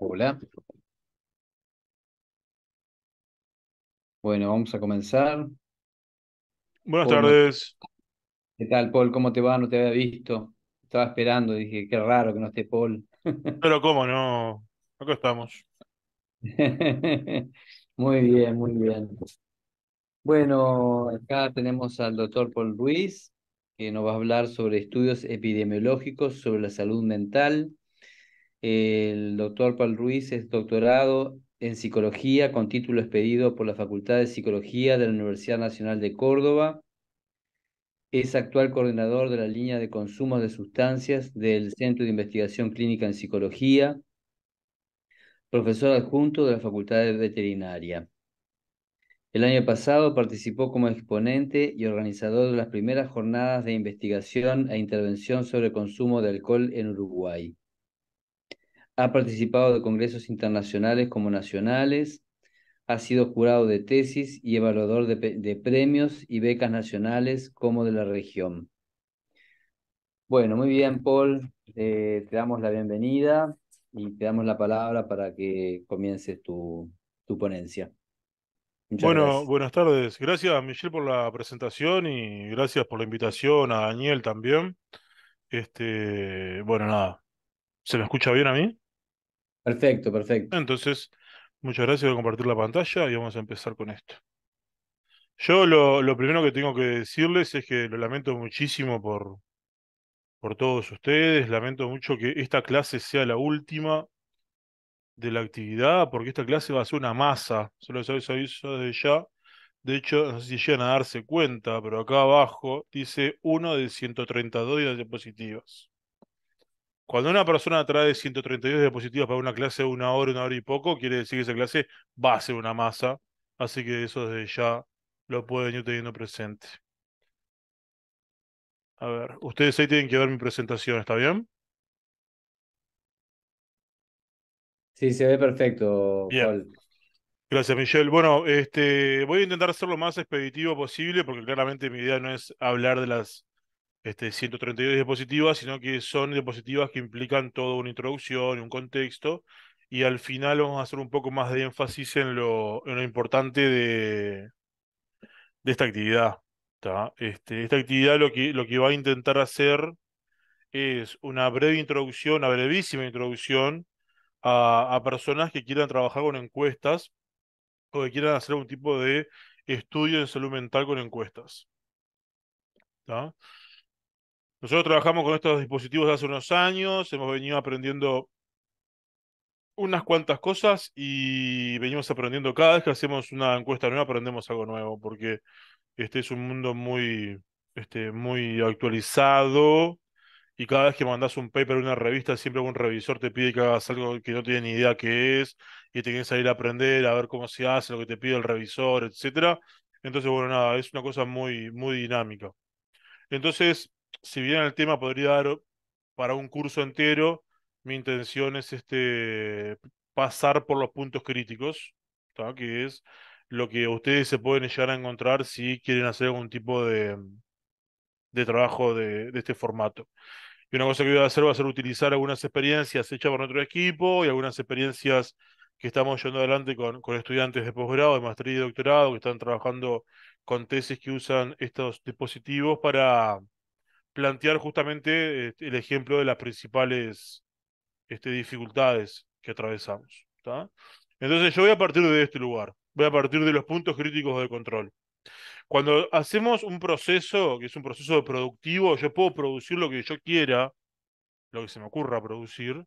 Hola. Bueno, vamos a comenzar. Buenas tardes. ¿qué tal, Paul? ¿Cómo te va? No te había visto. Estaba esperando, dije, qué raro que no esté Paul. Pero cómo no, acá estamos. Muy bien, muy bien. Bueno, acá tenemos al doctor Paul Ruiz, que nos va a hablar sobre estudios epidemiológicos sobre la salud mental el doctor Paul Ruiz es doctorado en psicología con título expedido por la Facultad de Psicología de la Universidad Nacional de Córdoba. Es actual coordinador de la línea de consumo de sustancias del Centro de Investigación Clínica en Psicología, profesor adjunto de la Facultad de Veterinaria. El año pasado participó como exponente y organizador de las primeras jornadas de investigación e intervención sobre consumo de alcohol en Uruguay. Ha participado de congresos internacionales como nacionales, ha sido jurado de tesis y evaluador de, premios y becas nacionales como de la región. Bueno, muy bien, Paul. Eh, te damos la bienvenida y te damos la palabra para que comiences tu, ponencia. bueno, buenas tardes. Gracias, Michelle, por la presentación y gracias por la invitación a Daniel también. Este, bueno, nada. ¿Se me escucha bien a mí? Perfecto, perfecto. Entonces, muchas gracias por compartir la pantalla y vamos a empezar con esto. Yo lo, primero que tengo que decirles es que lo lamento muchísimo por, por todos ustedes, lamento mucho que esta clase sea la última de la actividad, porque esta clase va a ser una masa, se los aviso desde ya. De hecho, no sé si llegan a darse cuenta, pero acá abajo dice uno de 132 diapositivas. Cuando una persona trae 132 diapositivas para una clase de una hora, una hora y poco, quiere decir que esa clase va a ser una masa. Así que eso desde ya lo pueden ir teniendo presente. A ver, ustedes ahí tienen que ver mi presentación, ¿está bien? Sí, se ve perfecto, Paul. Gracias, Michelle. Bueno, este, voy a intentar ser lo más expeditivo posible porque claramente mi idea no es hablar de las 132 este, diapositivas, sino que son diapositivas que implican toda una introducción, y un contexto, y al final vamos a hacer un poco más de énfasis en lo, importante de, de esta actividad. Este, esta actividad lo que, va a intentar hacer es una breve introducción, una brevísima introducción a, personas que quieran trabajar con encuestas o que quieran hacer algún tipo de estudio en salud mental con encuestas. Nosotros trabajamos con estos dispositivos hace unos años, hemos venido aprendiendo unas cuantas cosas y venimos aprendiendo cada vez que hacemos una encuesta nueva, aprendemos algo nuevo, porque este es un mundo muy, este, muy actualizado y cada vez que mandas un paper a una revista, siempre algún revisor te pide que hagas algo que no tiene ni idea qué es y te quieren salir a aprender, a ver cómo se hace, lo que te pide el revisor, etc. Entonces, bueno, nada, es una cosa muy, muy dinámica. Entonces, si bien el tema podría dar para un curso entero, mi intención es este, pasar por los puntos críticos, que es lo que ustedes se pueden llegar a encontrar si quieren hacer algún tipo de, de trabajo de, este formato. Y una cosa que voy a hacer va a ser utilizar algunas experiencias hechas por nuestro equipo y algunas experiencias que estamos llevando adelante con, con estudiantes de posgrado, de maestría y doctorado, que están trabajando con tesis que usan estos dispositivos para plantear justamente este, el ejemplo de las principales este, dificultades que atravesamos. Entonces yo voy a partir de este lugar, voy a partir de los puntos críticos de control. Cuando hacemos un proceso, que es un proceso productivo, yo puedo producir lo que yo quiera, lo que se me ocurra producir,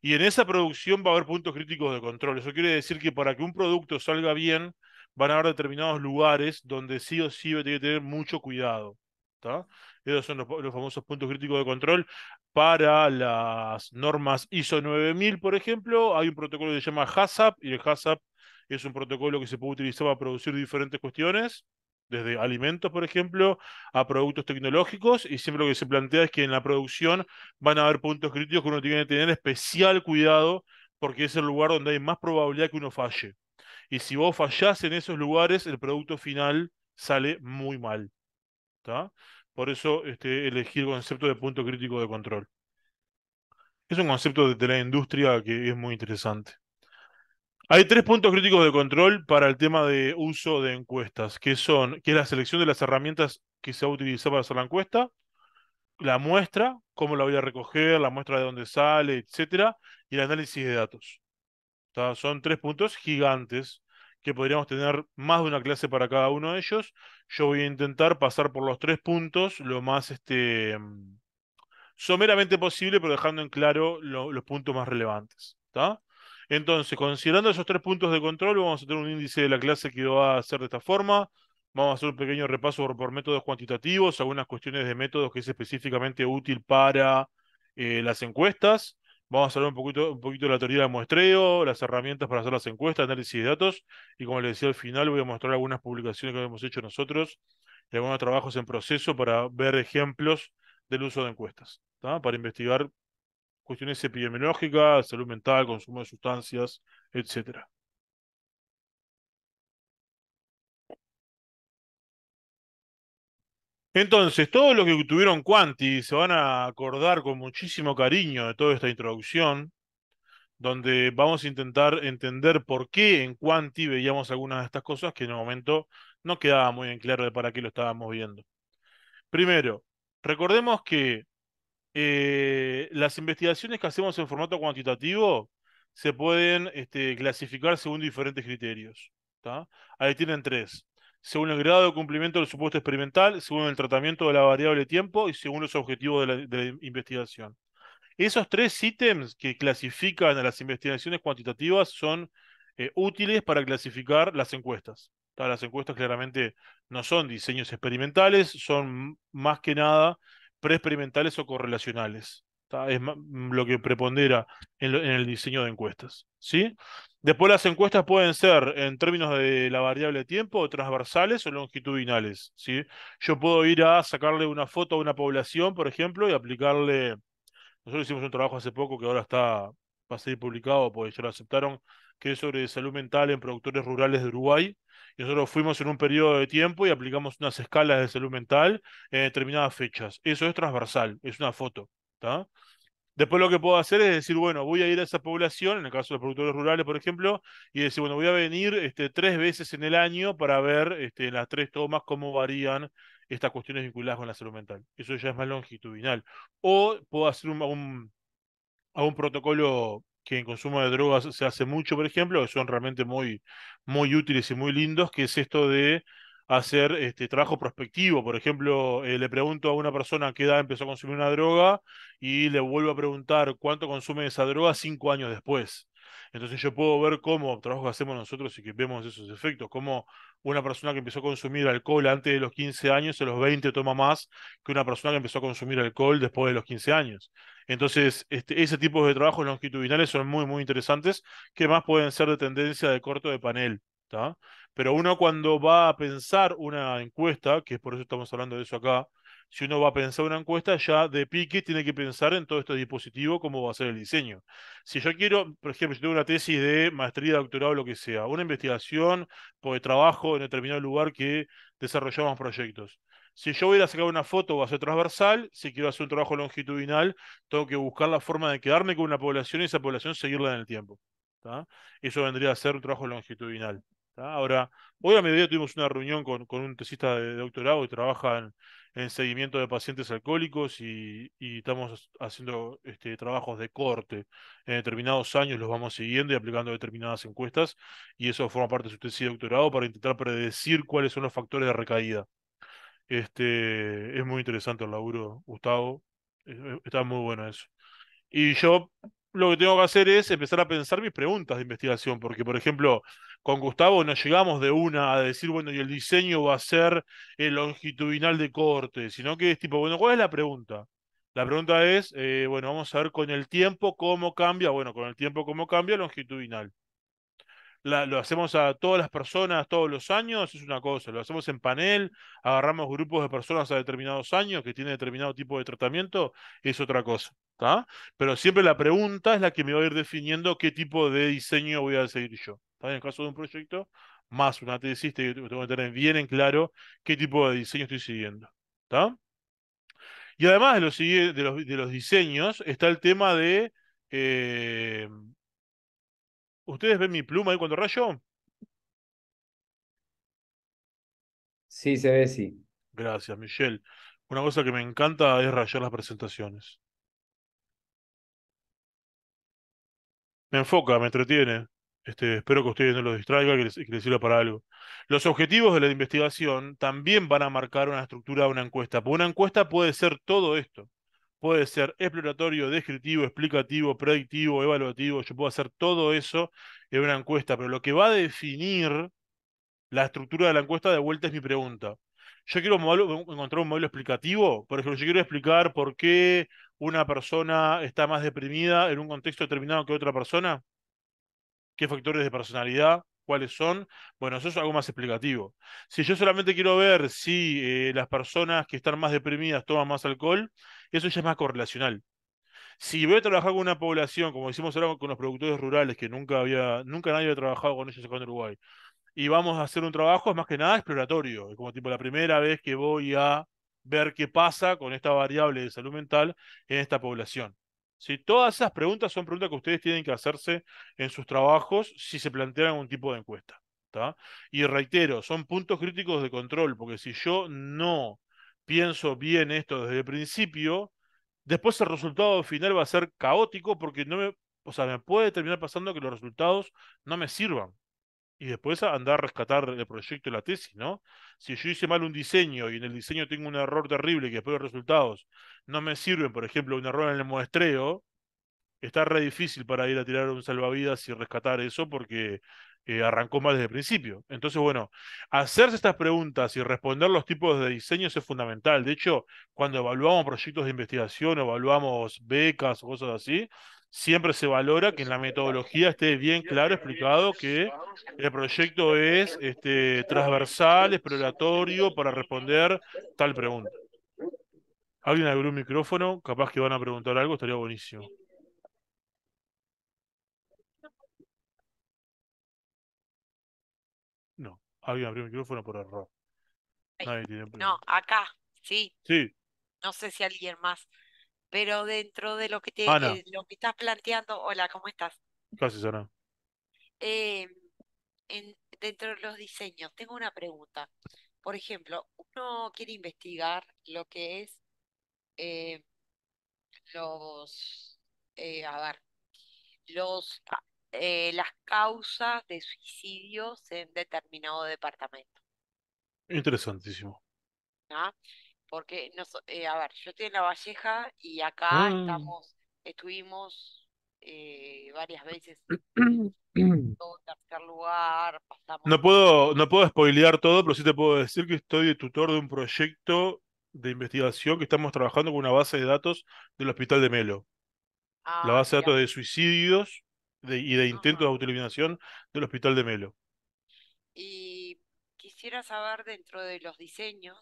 y en esa producción va a haber puntos críticos de control. Eso quiere decir que para que un producto salga bien, van a haber determinados lugares donde sí o sí tiene que tener mucho cuidado. Esos son los, famosos puntos críticos de control para las normas ISO 9000, por ejemplo. Hay un protocolo que se llama HACCP y el HACCP es un protocolo que se puede utilizar para producir diferentes cuestiones, desde alimentos, por ejemplo, a productos tecnológicos. Y siempre lo que se plantea es que en la producción van a haber puntos críticos que uno tiene que tener especial cuidado porque es el lugar donde hay más probabilidad que uno falle. Y si vos fallás en esos lugares, el producto final sale muy mal. ¿tá? Por eso este, elegí el concepto de punto crítico de control. Es un concepto de la industria que es muy interesante. Hay tres puntos críticos de control para el tema de uso de encuestas, que son que la selección de las herramientas que se va a utilizar para hacer la encuesta, la muestra, cómo la voy a recoger, la muestra de dónde sale, etcétera, y el análisis de datos. son tres puntos gigantes que podríamos tener más de una clase para cada uno de ellos. Yo voy a intentar pasar por los tres puntos lo más este, someramente posible, pero dejando en claro los puntos más relevantes. Entonces, considerando esos tres puntos de control, vamos a tener un índice de la clase que va a ser de esta forma. Vamos a hacer un pequeño repaso por, métodos cuantitativos, algunas cuestiones de métodos que es específicamente útil para eh, las encuestas. Vamos a hablar un poquito, un poquito de la teoría de muestreo, las herramientas para hacer las encuestas, análisis de datos. Y como les decía al final, voy a mostrar algunas publicaciones que hemos hecho nosotros y algunos trabajos en proceso para ver ejemplos del uso de encuestas, para investigar cuestiones epidemiológicas, salud mental, consumo de sustancias, etcétera. Entonces, todos los que tuvieron Quanti se van a acordar con muchísimo cariño de toda esta introducción, donde vamos a intentar entender por qué en Quanti veíamos algunas de estas cosas que en el momento no quedaba muy en claro de para qué lo estábamos viendo. Primero, recordemos que eh, las investigaciones que hacemos en formato cuantitativo se pueden este, clasificar según diferentes criterios. Ahí tienen tres según el grado de cumplimiento del supuesto experimental, según el tratamiento de la variable tiempo y según los objetivos de la, investigación. Esos tres ítems que clasifican a las investigaciones cuantitativas son eh, útiles para clasificar las encuestas. Las encuestas claramente no son diseños experimentales, son más que nada preexperimentales o correlacionales. Es lo que prepondera en, en el diseño de encuestas. ¿sí? Después las encuestas pueden ser en términos de la variable de tiempo, transversales o longitudinales. ¿sí? Yo puedo ir a sacarle una foto a una población, por ejemplo, y aplicarle... Nosotros hicimos un trabajo hace poco que ahora está, va a ser publicado, porque ya lo aceptaron, que es sobre salud mental en productores rurales de Uruguay. Y nosotros fuimos en un periodo de tiempo y aplicamos unas escalas de salud mental en determinadas fechas. Eso es transversal, es una foto. Después lo que puedo hacer es decir, bueno, voy a ir a esa población, en el caso de los productores rurales, por ejemplo, y decir, bueno, voy a venir este, tres veces en el año para ver este, en las tres tomas cómo varían estas cuestiones vinculadas con la salud mental. Eso ya es más longitudinal. O puedo hacer un, un, protocolo que en consumo de drogas se hace mucho, por ejemplo, que son realmente muy, muy útiles y muy lindos, que es esto de hacer este, trabajo prospectivo. Por ejemplo, eh, le pregunto a una persona que qué edad empezó a consumir una droga y le vuelvo a preguntar cuánto consume esa droga cinco años después. Entonces yo puedo ver cómo trabajo que hacemos nosotros y que vemos esos efectos, cómo una persona que empezó a consumir alcohol antes de los 15 años, a los 20 toma más que una persona que empezó a consumir alcohol después de los 15 años. Entonces, este, ese tipo de trabajos longitudinales son muy, muy interesantes, que más pueden ser de tendencia de corto de panel. Pero uno cuando va a pensar una encuesta, que es por eso estamos hablando de eso acá, si uno va a pensar una encuesta, ya de pique tiene que pensar en todo este dispositivo, cómo va a ser el diseño. Si yo quiero, por ejemplo, yo tengo una tesis de maestría, doctorado, lo que sea, una investigación, de trabajo en determinado lugar que desarrollamos proyectos. Si yo voy a sacar una foto, va a ser transversal. Si quiero hacer un trabajo longitudinal, tengo que buscar la forma de quedarme con una población y esa población seguirla en el tiempo. Eso vendría a ser un trabajo longitudinal. Ahora, hoy a mediodía tuvimos una reunión con, con un tesista de doctorado que trabaja en, seguimiento de pacientes alcohólicos y, estamos haciendo este, trabajos de corte. En determinados años los vamos siguiendo y aplicando determinadas encuestas y eso forma parte de su tesis de doctorado para intentar predecir cuáles son los factores de recaída. Este, es muy interesante el laburo, Gustavo. Está muy bueno eso. Y yo lo que tengo que hacer es empezar a pensar mis preguntas de investigación, porque por ejemplo, con Gustavo no llegamos de una a decir, bueno, y el diseño va a ser el eh, longitudinal de corte, sino que es tipo, bueno, ¿cuál es la pregunta? La pregunta es, eh, bueno, vamos a ver con el tiempo cómo cambia, bueno, con el tiempo cómo cambia longitudinal lo hacemos a todas las personas todos los años, es una cosa, lo hacemos en panel, agarramos grupos de personas a determinados años que tienen determinado tipo de tratamiento, es otra cosa. Pero siempre la pregunta es la que me va a ir definiendo qué tipo de diseño voy a seguir yo. En el caso de un proyecto, más una tesis, tengo que tener bien en claro qué tipo de diseño estoy siguiendo. Y además de los, de diseños, está el tema de eh, ¿Ustedes ven mi pluma ahí cuando rayo? Sí, se ve, sí. Gracias, Michelle. Una cosa que me encanta es rayar las presentaciones. Me enfoca, me entretiene. Este, espero que ustedes no lo distraiga que que sirva para algo. Los objetivos de la investigación también van a marcar una estructura de una encuesta. Porque una encuesta puede ser todo esto puede ser exploratorio, descriptivo, explicativo, predictivo, evaluativo, yo puedo hacer todo eso en una encuesta, pero lo que va a definir la estructura de la encuesta de vuelta es mi pregunta. Yo quiero encontrar un modelo explicativo, por ejemplo, yo quiero explicar por qué una persona está más deprimida en un contexto determinado que otra persona, qué factores de personalidad, cuáles son, bueno, eso es algo más explicativo. Si yo solamente quiero ver si eh, las personas que están más deprimidas toman más alcohol, eso ya es más correlacional. Si voy a trabajar con una población, como hicimos ahora con los productores rurales, que nunca había, nunca nadie había trabajado con ellos acá en Uruguay, y vamos a hacer un trabajo, es más que nada exploratorio, es como tipo la primera vez que voy a ver qué pasa con esta variable de salud mental en esta población. Todas esas preguntas son preguntas que ustedes tienen que hacerse en sus trabajos si se plantean algún tipo de encuesta. Y reitero, son puntos críticos de control, porque si yo no pienso bien esto desde el principio, después el resultado final va a ser caótico porque no sea, me puede terminar pasando que los resultados no me sirvan y después andar a rescatar el proyecto y la tesis, ¿no? Si yo hice mal un diseño y en el diseño tengo un error terrible que después los resultados no me sirven, por ejemplo, un error en el muestreo, está re difícil para ir a tirar un salvavidas y rescatar eso porque eh, arrancó mal desde el principio. Entonces, bueno, hacerse estas preguntas y responder los tipos de diseños es fundamental. De hecho, cuando evaluamos proyectos de investigación, evaluamos becas o cosas así, siempre se valora que en la metodología esté bien claro explicado que el proyecto es este, transversal, exploratorio para responder tal pregunta. Alguien abrió un micrófono, capaz que van a preguntar algo, estaría buenísimo. No, alguien abrió el micrófono por error. no, acá, sí. Sí. No sé si alguien más pero dentro de lo que te, ah, eh, lo que estás planteando, hola, ¿cómo estás? Gracias, Ana? Em, dentro de los diseños, tengo una pregunta. Por ejemplo, uno quiere investigar lo que es eh, los, eh, a ver, los, ah, las causas de suicidios en determinado departamento. Interesantísimo. ¿ah? Porque, no eh, a ver, yo estoy en La Valleja y acá ah. estamos, estuvimos eh, varias veces en todo tercer lugar. Pasamos no, puedo, no puedo spoilear todo, pero sí te puedo decir que estoy de tutor de un proyecto de investigación que estamos trabajando con una base de datos del Hospital de Melo. la ah, base de datos de suicidios y de intentos de autoeliminación del Hospital de Melo. Y quisiera saber dentro de los diseños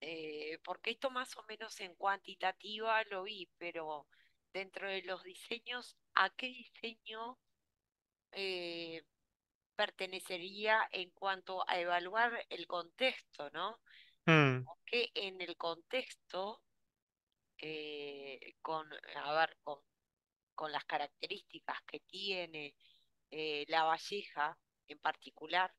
eh, porque esto más o menos en cuantitativa lo vi, pero dentro de los diseños, ¿a qué diseño eh, pertenecería en cuanto a evaluar el contexto, ¿no? Mm. que en el contexto, eh, con, a ver, con, las características que tiene la valleja en particular,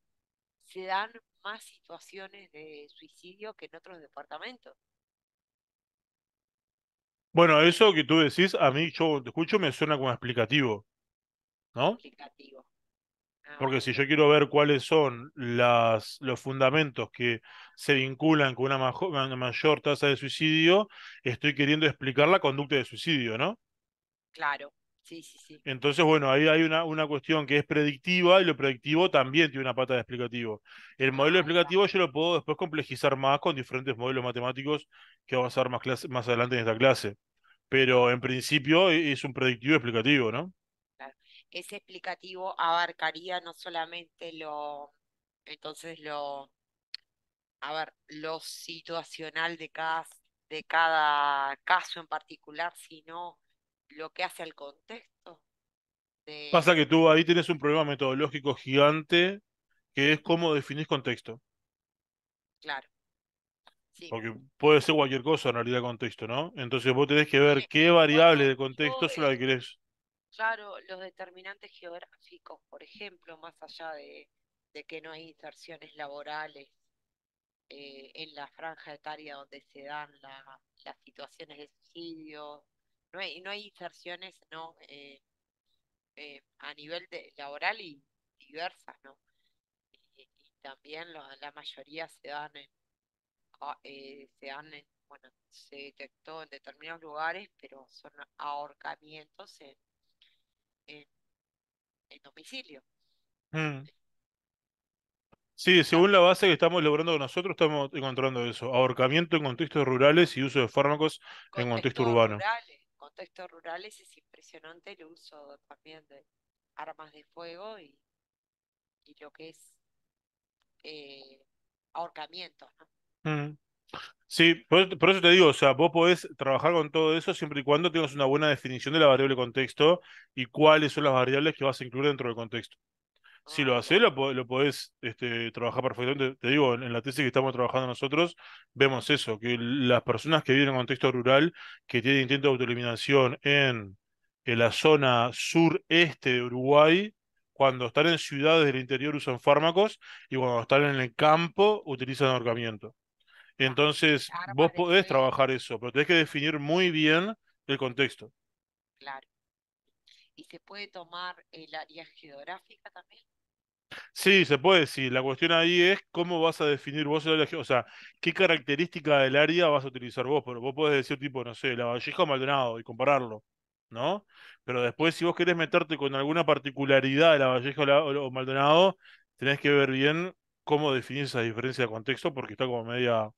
se dan más situaciones de suicidio que en otros departamentos. Bueno, eso que tú decís, a mí yo te escucho, me suena como explicativo, ¿no? Explicativo. Ah, Porque si yo quiero ver cuáles son las, los fundamentos que se vinculan con una mayor tasa de suicidio, estoy queriendo explicar la conducta de suicidio, ¿no? Claro. Entonces, bueno, ahí hay una, una, cuestión que es predictiva y lo predictivo también tiene una pata de explicativo. El modelo ah, explicativo yo lo puedo después complejizar más con diferentes modelos matemáticos que vamos a ver más, más adelante en esta clase. Pero en principio e, es un predictivo explicativo, ¿no? Claro. Ese explicativo abarcaría no solamente lo, entonces lo, a ver, lo situacional de cada, de cada caso en particular, sino lo que hace al contexto. Pasa que tú ahí tienes un problema metodológico gigante que es cómo definís contexto. Claro. Sí. Porque puede ser cualquier cosa en realidad contexto, ¿no? Entonces vos tenés que ver eh, qué variable de contexto es la que querés. Claro, los determinantes geográficos, por ejemplo, más allá de, que no hay inserciones laborales eh, en la franja etaria donde se dan las situaciones de suicidio, no hay, no inserciones no eh, eh, a nivel de, laboral y diversas, ¿no? Y, también la mayoría se dan en, ah, eh, se dan bueno, se detectó en determinados lugares, pero son ahorcamientos en, en, domicilio. Mm. Sí, según la base que estamos logrando nosotros, estamos encontrando eso, ahorcamiento en contextos rurales y uso de fármacos en contexto urbano contextos rurales es impresionante el uso también de armas de fuego y, lo que es ahorcamiento eh, ahorcamientos. Sí, por, por, eso te digo, o sea, vos podés trabajar con todo eso siempre y cuando tengas una buena definición de la variable contexto y cuáles son las variables que vas a incluir dentro del contexto si lo haces, lo, lo podés este, trabajar perfectamente. Te digo, en, la tesis que estamos trabajando nosotros, vemos eso, que las personas que viven en contexto rural, que tienen intento de autoeliminación en, la zona sureste de Uruguay, cuando están en ciudades del interior usan fármacos y cuando están en el campo utilizan ahorcamiento. Entonces, ah, vos podés trabajar eso, pero tenés que definir muy bien el contexto. Claro. ¿Y se puede tomar el eh, área geográfica también? Sí, se puede decir. La cuestión ahí es cómo vas a definir vos el o sea, qué característica del área vas a utilizar vos. Pero vos podés decir tipo, no sé, la Valleja o Maldonado y compararlo, ¿no? Pero después, si vos querés meterte con alguna particularidad de la Valleja o, Maldonado, tenés que ver bien cómo definir esa diferencia de contexto porque está como media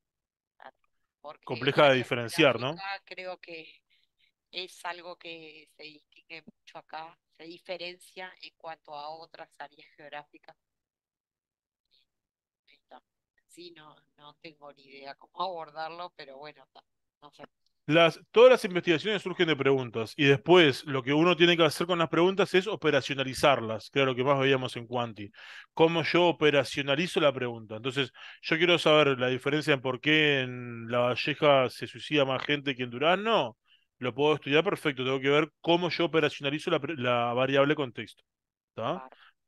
compleja de diferenciar, ¿no? Creo que es algo que se distingue mucho acá diferencia en cuanto a otras áreas geográficas. Sí, no, tengo ni idea cómo abordarlo, pero bueno, Las, todas las investigaciones surgen de preguntas y después lo que uno tiene que hacer con las preguntas es operacionalizarlas, que era lo que más veíamos en Quanti. ¿Cómo yo operacionalizo la pregunta? Entonces, yo quiero saber la diferencia en por qué en La Valleja se suicida más gente que en Durán, lo puedo estudiar perfecto, tengo que ver cómo yo operacionalizo la, la variable contexto.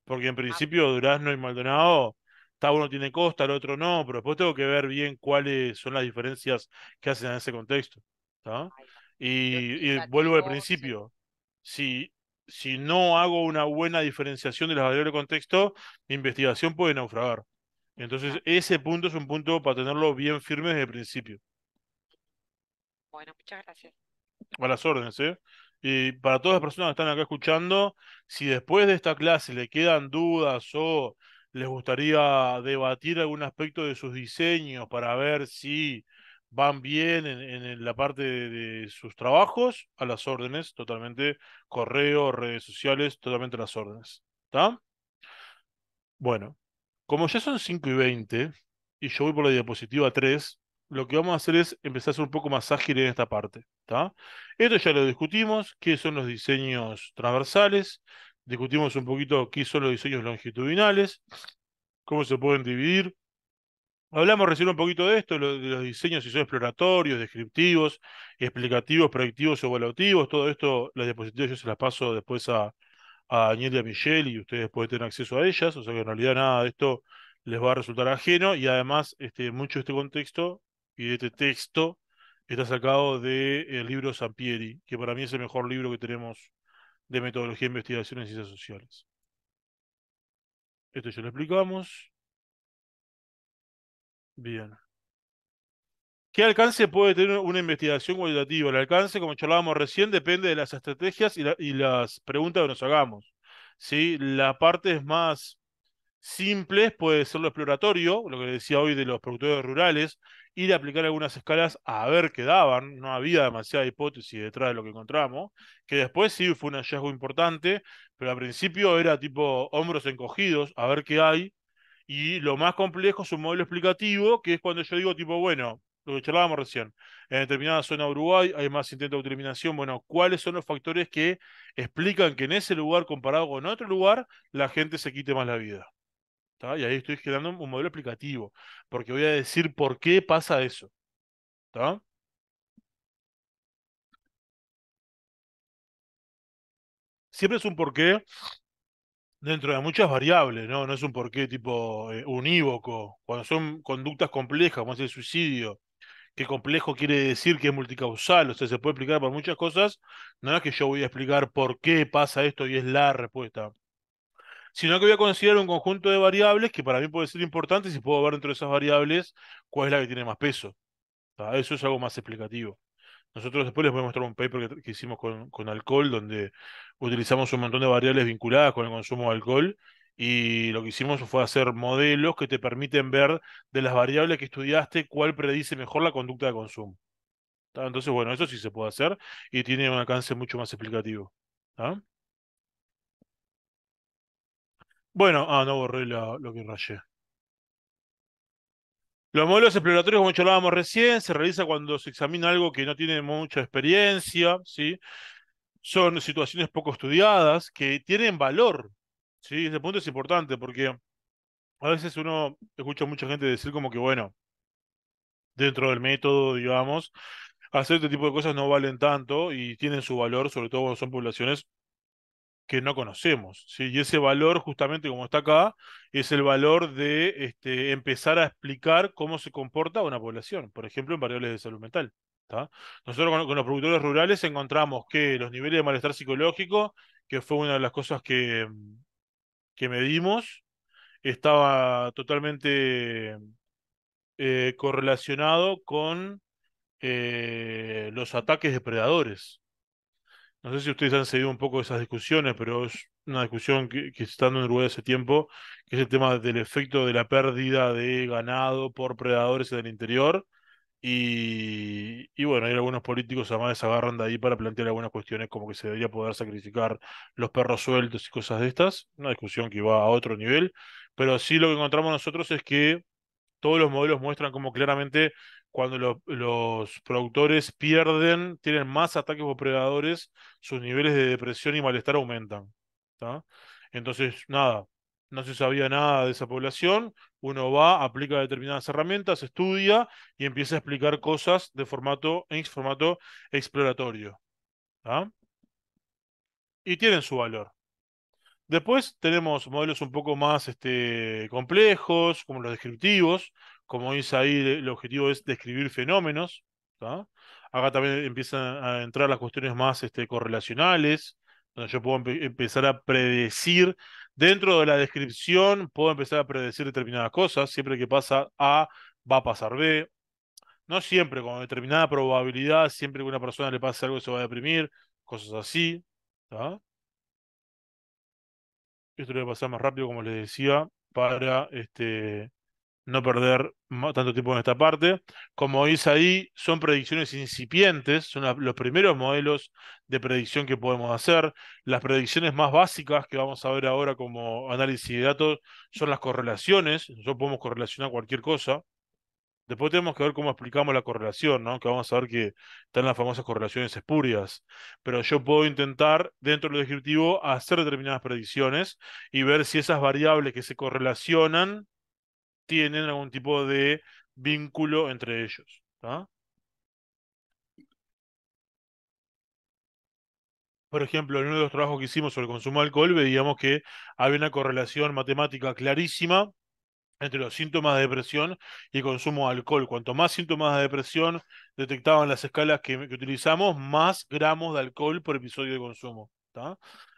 Porque en principio Durazno y Maldonado, está uno tiene costa, el otro no, pero después tengo que ver bien cuáles son las diferencias que hacen en ese contexto. Y, vuelvo al principio. Si, si no hago una buena diferenciación de las variables de contexto, mi investigación puede naufragar. Entonces, ese punto es un punto para tenerlo bien firme desde el principio. Bueno, muchas gracias. A las órdenes, ¿eh? Y para todas las personas que están acá escuchando, si después de esta clase le quedan dudas o les gustaría debatir algún aspecto de sus diseños para ver si van bien en, la parte de, sus trabajos, a las órdenes, totalmente. Correo, redes sociales, totalmente a las órdenes. ¿Está? Bueno, como ya son 5 y 20 y yo voy por la diapositiva 3, lo que vamos a hacer es empezar a ser un poco más ágil en esta parte. Esto ya lo discutimos, qué son los diseños transversales, discutimos un poquito qué son los diseños longitudinales, cómo se pueden dividir. Hablamos recién un poquito de esto, de los diseños si son exploratorios, descriptivos, explicativos, predictivos o evaluativos. Todo esto, las diapositivas yo se las paso después a, Daniel y a Michelle y ustedes pueden tener acceso a ellas. O sea que en realidad nada de esto les va a resultar ajeno y además este, mucho de este contexto y este texto está sacado del de libro Sampieri, que para mí es el mejor libro que tenemos de metodología de investigación en ciencias sociales. Esto ya lo explicamos. Bien. ¿Qué alcance puede tener una investigación cualitativa? El alcance, como charlábamos recién, depende de las estrategias y, las preguntas que nos hagamos. la parte más simple puede ser lo exploratorio, lo que decía hoy de los productores rurales, ir a aplicar algunas escalas a ver qué daban, no había demasiada hipótesis detrás de lo que encontramos, que después sí fue un hallazgo importante, pero al principio era tipo hombros encogidos, a ver qué hay, y lo más complejo es un modelo explicativo, que es cuando yo digo tipo, bueno, lo que charlábamos recién, en determinada zona de Uruguay hay más intentos de autodeterminación, bueno, ¿cuáles son los factores que explican que en ese lugar comparado con otro lugar la gente se quite más la vida? Y ahí estoy generando un modelo aplicativo, porque voy a decir por qué pasa eso. Siempre es un porqué dentro de muchas variables, ¿no? No es un porqué tipo eh, unívoco. Cuando son conductas complejas, como es el suicidio, que complejo quiere decir que es multicausal, o sea, se puede explicar por muchas cosas, no es que yo voy a explicar por qué pasa esto y es la respuesta sino que voy a considerar un conjunto de variables que para mí puede ser importante si puedo ver dentro de esas variables cuál es la que tiene más peso. Eso es algo más explicativo. Nosotros después les voy a mostrar un paper que, hicimos con, alcohol, donde utilizamos un montón de variables vinculadas con el consumo de alcohol. Y lo que hicimos fue hacer modelos que te permiten ver de las variables que estudiaste cuál predice mejor la conducta de consumo. Entonces, bueno, eso sí se puede hacer y tiene un alcance mucho más explicativo. Bueno, ah, no borré lo que rayé. Los modelos exploratorios, como hablábamos recién, se realiza cuando se examina algo que no tiene mucha experiencia, ¿sí? Son situaciones poco estudiadas que tienen valor, ¿sí? Ese punto es importante porque a veces uno escucha a mucha gente decir como que, bueno, dentro del método, digamos, hacer este tipo de cosas no valen tanto y tienen su valor, sobre todo cuando son poblaciones que no conocemos. Y ese valor, justamente como está acá, es el valor de este, empezar a explicar cómo se comporta una población, por ejemplo, en variables de salud mental. Nosotros con, los productores rurales encontramos que los niveles de malestar psicológico, que fue una de las cosas que, que medimos, estaba totalmente eh, correlacionado con eh, los ataques depredadores. No sé si ustedes han seguido un poco esas discusiones, pero es una discusión que, que está dando en Uruguay hace tiempo, que es el tema del efecto de la pérdida de ganado por predadores en el interior. Y, y, bueno, hay algunos políticos además se agarran de ahí para plantear algunas cuestiones como que se debería poder sacrificar los perros sueltos y cosas de estas. Una discusión que va a otro nivel. Pero sí lo que encontramos nosotros es que todos los modelos muestran como claramente cuando los productores pierden, tienen más ataques por predadores, sus niveles de depresión y malestar aumentan. Entonces, nada, no se sabía nada de esa población, uno va, aplica determinadas herramientas, estudia y empieza a explicar cosas de formato, en formato exploratorio. Y tienen su valor. Después tenemos modelos un poco más este, complejos, como los descriptivos, como dice ahí, el objetivo es describir fenómenos. Acá también empiezan a entrar las cuestiones más este, correlacionales, donde yo puedo empezar a predecir, dentro de la descripción, puedo empezar a predecir determinadas cosas. Siempre que pasa A, va a pasar B. No siempre, con determinada probabilidad, siempre que una persona le pase algo se va a deprimir, cosas así. Esto lo voy a pasar más rápido, como les decía, para este, no perder tanto tiempo en esta parte. Como veis ahí, son predicciones incipientes, son los primeros modelos de predicción que podemos hacer. Las predicciones más básicas que vamos a ver ahora como análisis de datos son las correlaciones. Nosotros podemos correlacionar cualquier cosa. Después tenemos que ver cómo explicamos la correlación, ¿no? Que vamos a ver que están las famosas correlaciones espurias. Pero yo puedo intentar, dentro de lo descriptivo, hacer determinadas predicciones y ver si esas variables que se correlacionan tienen algún tipo de vínculo entre ellos. Por ejemplo, en uno de los trabajos que hicimos sobre el consumo de alcohol, veíamos que había una correlación matemática clarísima entre los síntomas de depresión y el consumo de alcohol. Cuanto más síntomas de depresión detectaban las escalas que, utilizamos, más gramos de alcohol por episodio de consumo.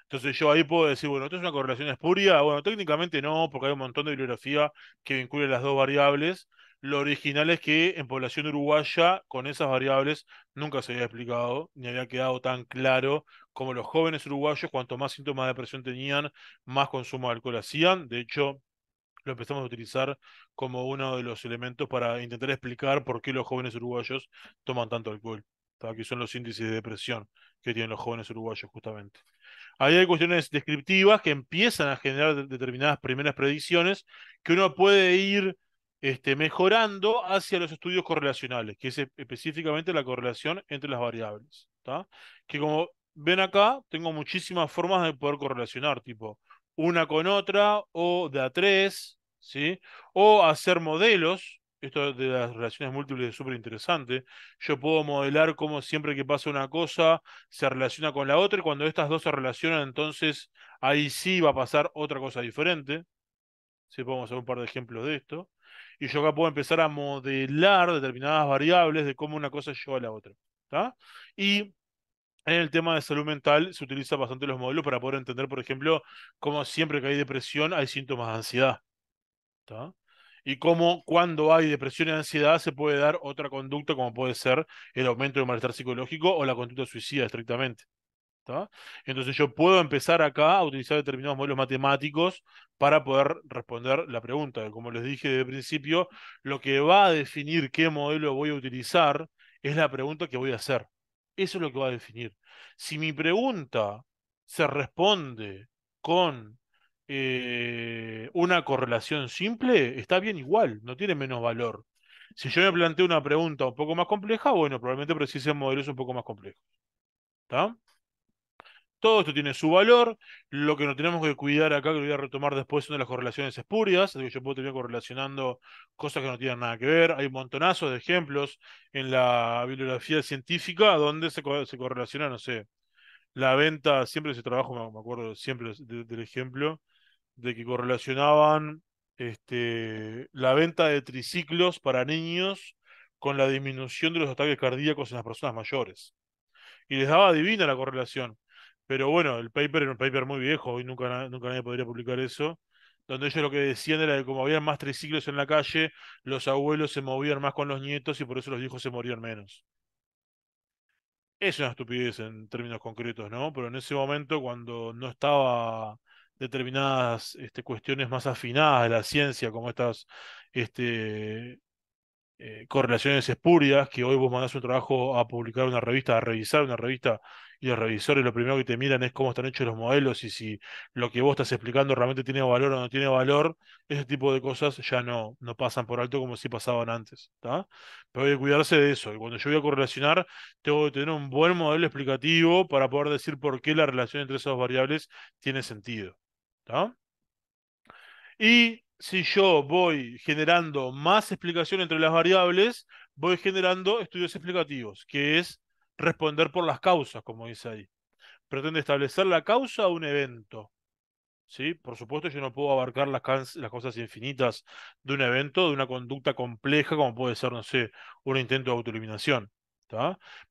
Entonces yo ahí puedo decir, bueno, ¿esto es una correlación espuria? Bueno, técnicamente no, porque hay un montón de bibliografía que vincula las dos variables. Lo original es que en población uruguaya con esas variables nunca se había explicado, ni había quedado tan claro como los jóvenes uruguayos, cuanto más síntomas de depresión tenían, más consumo de alcohol hacían. De hecho, lo empezamos a utilizar como uno de los elementos para intentar explicar por qué los jóvenes uruguayos toman tanto alcohol, Aquí son los índices de depresión que tienen los jóvenes uruguayos justamente ahí hay cuestiones descriptivas que empiezan a generar determinadas primeras predicciones que uno puede ir este, mejorando hacia los estudios correlacionales, que es específicamente la correlación entre las variables. Que como ven acá, tengo muchísimas formas de poder correlacionar, tipo una con otra o de a tres, ¿sí? o hacer modelos esto de las relaciones múltiples es súper interesante. Yo puedo modelar cómo siempre que pasa una cosa se relaciona con la otra y cuando estas dos se relacionan, entonces ahí sí va a pasar otra cosa diferente. Si podemos hacer un par de ejemplos de esto. Y yo acá puedo empezar a modelar determinadas variables de cómo una cosa lleva a la otra. Y en el tema de salud mental se utilizan bastante los modelos para poder entender, por ejemplo, cómo siempre que hay depresión hay síntomas de ansiedad. ¿Está? y cómo cuando hay depresión y ansiedad se puede dar otra conducta como puede ser el aumento del malestar psicológico o la conducta suicida estrictamente. Entonces yo puedo empezar acá a utilizar determinados modelos matemáticos para poder responder la pregunta. Como les dije desde el principio, lo que va a definir qué modelo voy a utilizar es la pregunta que voy a hacer. Eso es lo que va a definir. Si mi pregunta se responde con eh, una correlación simple está bien igual, no tiene menos valor. Si yo me planteo una pregunta un poco más compleja, bueno, probablemente precisen modelos un poco más complejos. ¿Está? Todo esto tiene su valor. Lo que nos tenemos que cuidar acá, que lo voy a retomar después, son de las correlaciones espurias. que yo puedo estar correlacionando cosas que no tienen nada que ver. Hay montonazos de ejemplos en la bibliografía científica donde se, se correlaciona, no sé, la venta. Siempre ese trabajo, me acuerdo siempre del ejemplo, de que correlacionaban este, la venta de triciclos para niños con la disminución de los ataques cardíacos en las personas mayores. Y les daba divina la correlación. Pero bueno, el paper era un paper muy viejo, hoy nunca, nunca nadie podría publicar eso, donde ellos lo que decían era que como había más triciclos en la calle, los abuelos se movían más con los nietos y por eso los hijos se morían menos. Es una estupidez en términos concretos, ¿no? Pero en ese momento, cuando no estaba determinadas este, cuestiones más afinadas de la ciencia, como estas este, eh, correlaciones espurias, que hoy vos mandás un trabajo a publicar una revista, a revisar una revista, y los revisores lo primero que te miran es cómo están hechos los modelos y si lo que vos estás explicando realmente tiene valor o no tiene valor, ese tipo de cosas ya no, no pasan por alto como si pasaban antes. Pero hay que cuidarse de eso. Y cuando yo voy a correlacionar, tengo que tener un buen modelo explicativo para poder decir por qué la relación entre esas variables tiene sentido. Y si yo voy generando más explicación entre las variables, voy generando estudios explicativos, que es responder por las causas, como dice ahí. Pretende establecer la causa a un evento. ¿Sí? Por supuesto, yo no puedo abarcar las, las cosas infinitas de un evento, de una conducta compleja, como puede ser, no sé, un intento de autoeliminación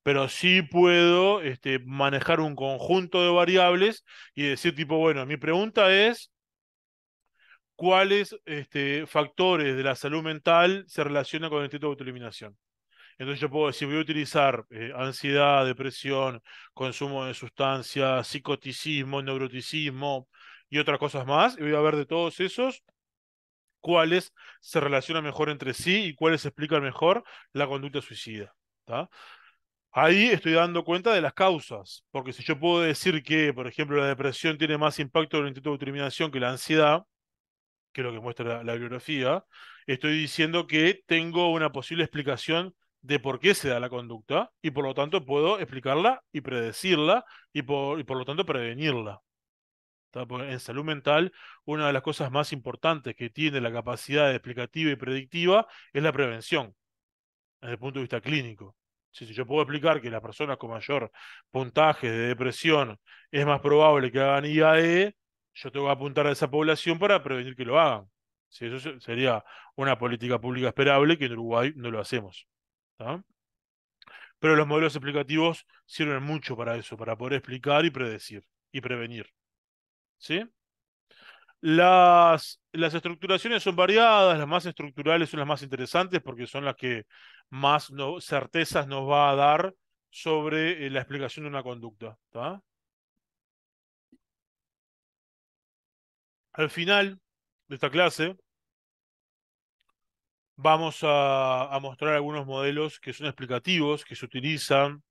pero sí puedo este, manejar un conjunto de variables y decir tipo, bueno, mi pregunta es, ¿cuáles este, factores de la salud mental se relacionan con el tipo de autoeliminación? Entonces yo puedo decir, voy a utilizar eh, ansiedad, depresión, consumo de sustancias, psicoticismo, neuroticismo y otras cosas más, y voy a ver de todos esos cuáles se relacionan mejor entre sí y cuáles explican mejor la conducta suicida. Ahí estoy dando cuenta de las causas, porque si yo puedo decir que, por ejemplo, la depresión tiene más impacto en el intento de determinación que la ansiedad, que es lo que muestra la, bibliografía, biografía, estoy diciendo que tengo una posible explicación de por qué se da la conducta y por lo tanto puedo explicarla y predecirla y por, y por lo tanto prevenirla. En salud mental, una de las cosas más importantes que tiene la capacidad explicativa y predictiva es la prevención desde el punto de vista clínico. Si, yo puedo explicar que las personas con mayor puntaje de depresión es más probable que hagan IAE, yo tengo que apuntar a esa población para prevenir que lo hagan. Si eso sería una política pública esperable que en Uruguay no lo hacemos. Pero los modelos explicativos sirven mucho para eso, para poder explicar y predecir y prevenir. ¿Sí? Las, las estructuraciones son variadas, las más estructurales son las más interesantes porque son las que más certezas nos va a dar sobre eh, la explicación de una conducta. Al final de esta clase vamos a, mostrar algunos modelos que son explicativos, que se utilizan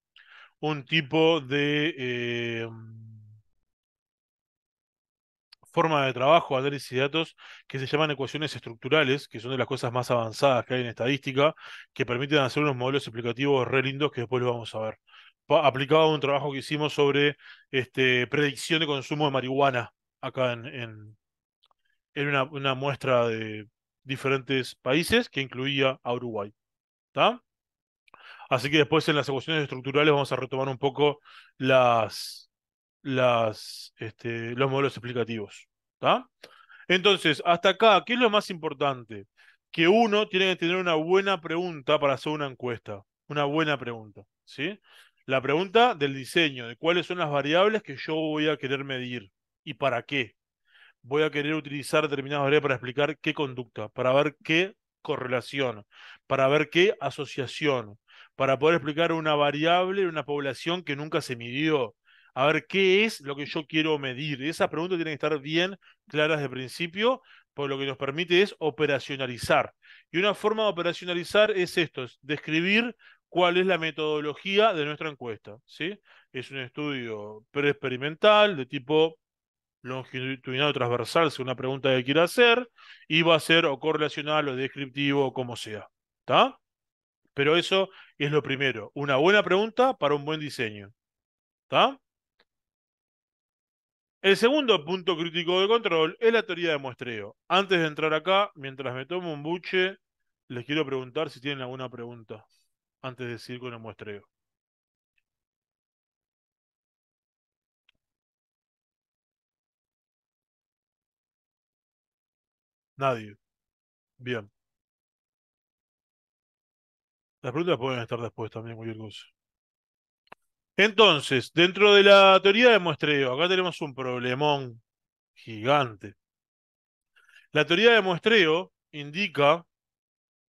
un tipo de... Eh, forma de trabajo, análisis de datos, que se llaman ecuaciones estructurales, que son de las cosas más avanzadas que hay en estadística, que permiten hacer unos modelos explicativos re lindos que después lo vamos a ver. aplicado un trabajo que hicimos sobre este, predicción de consumo de marihuana acá en, en, una, muestra de diferentes países que incluía a Uruguay. ¿Está? Así que después en las ecuaciones estructurales vamos a retomar un poco las, las, este, los modelos explicativos. Entonces, hasta acá, ¿qué es lo más importante? Que uno tiene que tener una buena pregunta para hacer una encuesta. Una buena pregunta. ¿sí? La pregunta del diseño, de cuáles son las variables que yo voy a querer medir y para qué. Voy a querer utilizar determinadas variables para explicar qué conducta, para ver qué correlación, para ver qué asociación, para poder explicar una variable de una población que nunca se midió, a ver qué es lo que yo quiero medir. Esas preguntas tienen que estar bien claras de principio, por lo que nos permite es operacionalizar. Y una forma de operacionalizar es esto, es describir cuál es la metodología de nuestra encuesta. ¿sí? Es un estudio preexperimental de tipo longitudinal o transversal, según una pregunta que quiera hacer, y va a ser o correlacional o descriptivo o como sea. ¿Está? Pero eso es lo primero. Una buena pregunta para un buen diseño. ¿Está? El segundo punto crítico de control es la teoría de muestreo. Antes de entrar acá, mientras me tomo un buche, les quiero preguntar si tienen alguna pregunta antes de seguir con el muestreo. Nadie. Bien. Las preguntas pueden estar después también, cualquier cosa. Entonces, dentro de la teoría de muestreo, acá tenemos un problemón gigante. La teoría de muestreo indica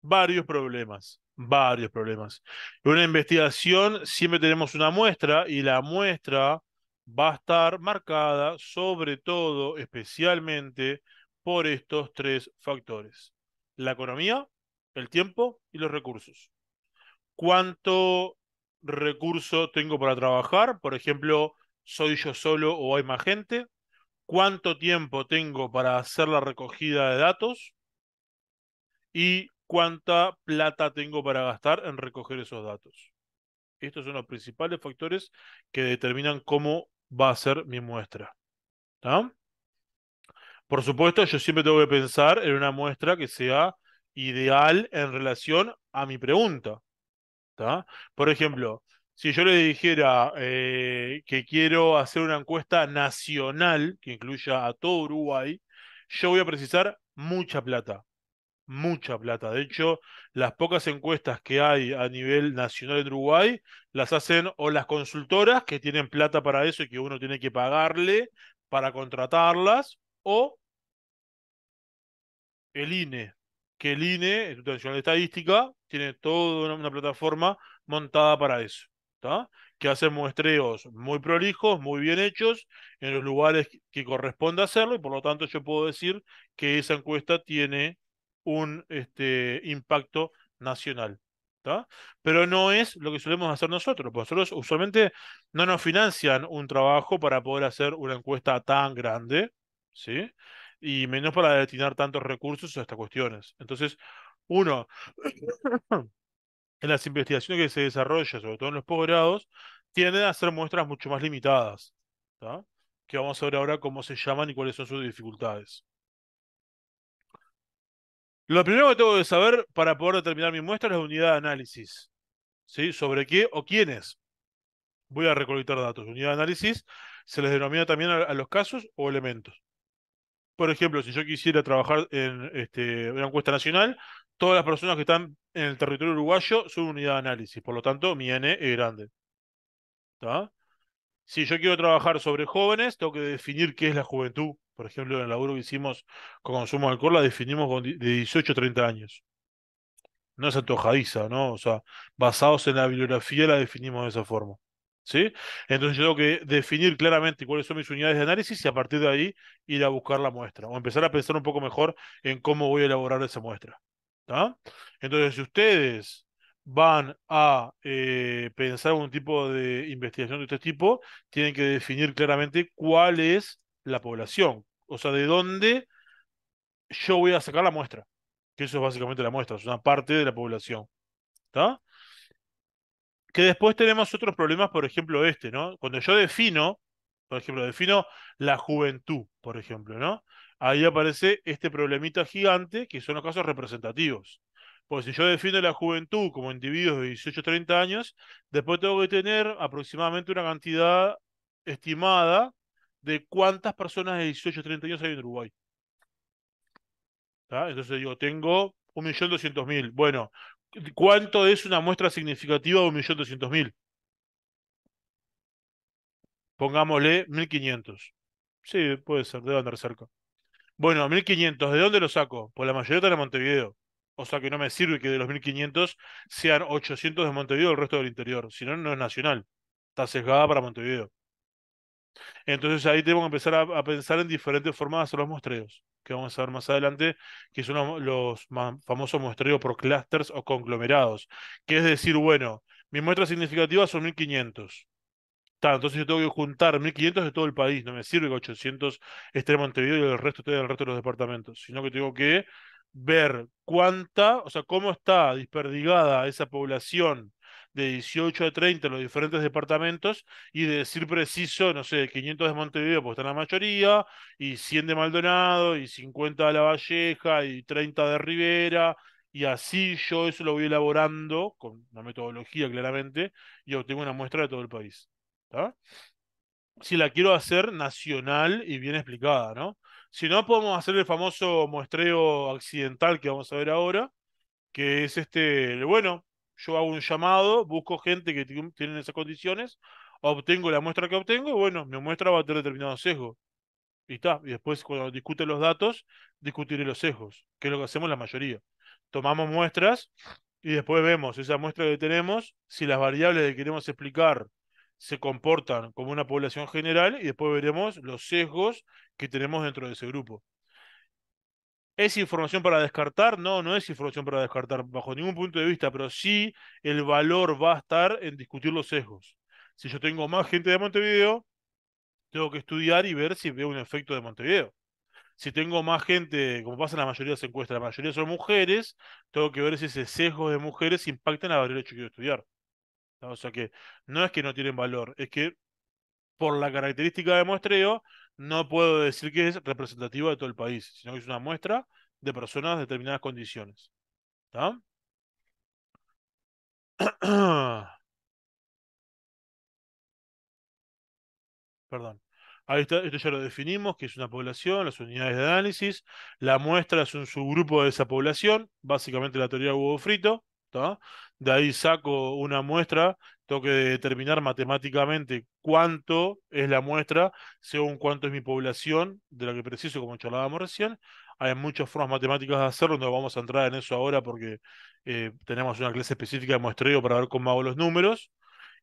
varios problemas, varios problemas. En una investigación siempre tenemos una muestra y la muestra va a estar marcada sobre todo, especialmente, por estos tres factores. La economía, el tiempo y los recursos. ¿Cuánto recurso tengo para trabajar? Por ejemplo, ¿soy yo solo o hay más gente? ¿Cuánto tiempo tengo para hacer la recogida de datos? ¿Y cuánta plata tengo para gastar en recoger esos datos? Estos son los principales factores que determinan cómo va a ser mi muestra. Por supuesto, yo siempre tengo que pensar en una muestra que sea ideal en relación a mi pregunta. Por ejemplo, si yo le dijera eh, que quiero hacer una encuesta nacional que incluya a todo Uruguay, yo voy a precisar mucha plata, mucha plata. De hecho, las pocas encuestas que hay a nivel nacional en Uruguay las hacen o las consultoras que tienen plata para eso y que uno tiene que pagarle para contratarlas, o el INE, que el INE, Instituto Nacional de Estadística, tiene toda una, plataforma montada para eso, que hace muestreos muy prolijos, muy bien hechos, en los lugares que corresponde hacerlo, y por lo tanto yo puedo decir que esa encuesta tiene un este, impacto nacional. Pero no es lo que solemos hacer nosotros, porque nosotros usualmente no nos financian un trabajo para poder hacer una encuesta tan grande, ¿sí? y menos para destinar tantos recursos a estas cuestiones. Entonces, uno, en las investigaciones que se desarrollan, sobre todo en los posgrados, tienden a ser muestras mucho más limitadas, que vamos a ver ahora cómo se llaman y cuáles son sus dificultades. Lo primero que tengo que saber para poder determinar mi muestra es la unidad de análisis. ¿sí? ¿Sobre qué o quiénes? Voy a recolectar datos. Unidad de análisis se les denomina también a los casos o elementos. Por ejemplo, si yo quisiera trabajar en este, una encuesta nacional, todas las personas que están en el territorio uruguayo son unidad de análisis, por lo tanto, mi N es grande. ¿Está? Si yo quiero trabajar sobre jóvenes, tengo que definir qué es la juventud. Por ejemplo, en el laburo que hicimos con consumo de alcohol, la definimos de 18 a 30 años. No es antojadiza, ¿no? O sea, basados en la bibliografía la definimos de esa forma. ¿sí? Entonces yo tengo que definir claramente cuáles son mis unidades de análisis y a partir de ahí ir a buscar la muestra o empezar a pensar un poco mejor en cómo voy a elaborar esa muestra. Entonces, si ustedes van a eh, pensar un tipo de investigación de este tipo, tienen que definir claramente cuál es la población, o sea, de dónde yo voy a sacar la muestra, que eso es básicamente la muestra, es una parte de la población. ¿Está? que después tenemos otros problemas, por ejemplo, este, ¿no? Cuando yo defino, por ejemplo, defino la juventud, por ejemplo, ¿no? Ahí aparece este problemita gigante que son los casos representativos. Pues si yo defino la juventud como individuos de 18 a 30 años, después tengo que tener aproximadamente una cantidad estimada de cuántas personas de 18 a 30 años hay en Uruguay. Entonces digo, tengo 1.200.000. Bueno, ¿Cuánto es una muestra significativa de 1.200.000? Pongámosle 1.500. Sí, puede ser, debe andar cerca. Bueno, 1.500, ¿de dónde lo saco? Pues la mayoría está en Montevideo. O sea que no me sirve que de los 1.500 sean 800 de Montevideo y el resto del interior. Si no, no es nacional. Está sesgada para Montevideo. Entonces ahí tenemos que empezar a, pensar en diferentes formas de hacer los muestreos, que vamos a ver más adelante, que son los, los más famosos muestreos por clusters o conglomerados, que es decir, bueno, mi muestra significativa son 1500. entonces yo tengo que juntar 1500 de todo el país, no me sirve que 800 esté en Montevideo y el resto esté en el resto de los departamentos, sino que tengo que ver cuánta, o sea, cómo está desperdigada esa población de 18 a 30 en los diferentes departamentos y de decir preciso, no sé, 500 de Montevideo, porque están la mayoría, y 100 de Maldonado, y 50 de La Valleja, y 30 de Rivera, y así yo eso lo voy elaborando con una metodología claramente y obtengo una muestra de todo el país. Si la quiero hacer nacional y bien explicada, ¿no? Si no, podemos hacer el famoso muestreo accidental que vamos a ver ahora, que es este, bueno, yo hago un llamado, busco gente que tiene esas condiciones, obtengo la muestra que obtengo, y bueno, mi muestra va a tener determinado sesgo. Y está, y después cuando discute los datos, discutiré los sesgos, que es lo que hacemos la mayoría. Tomamos muestras y después vemos esa muestra que tenemos, si las variables que queremos explicar se comportan como una población general y después veremos los sesgos que tenemos dentro de ese grupo. ¿Es información para descartar? No, no es información para descartar bajo ningún punto de vista, pero sí el valor va a estar en discutir los sesgos. Si yo tengo más gente de Montevideo, tengo que estudiar y ver si veo un efecto de Montevideo. Si tengo más gente, como pasa en la mayoría de las encuestas, la mayoría son mujeres, tengo que ver si ese sesgo de mujeres impacta en la hecho que quiero estudiar. O sea que no es que no tienen valor, es que por la característica de muestreo no puedo decir que es representativa de todo el país, sino que es una muestra de personas de determinadas condiciones. Perdón. Ahí está, esto ya lo definimos, que es una población, las unidades de análisis, la muestra es un subgrupo de esa población, básicamente la teoría de huevo frito, De ahí saco una muestra tengo que determinar matemáticamente cuánto es la muestra según cuánto es mi población de la que preciso, como charlábamos recién. Hay muchas formas matemáticas de hacerlo, no vamos a entrar en eso ahora porque eh, tenemos una clase específica de muestreo para ver cómo hago los números.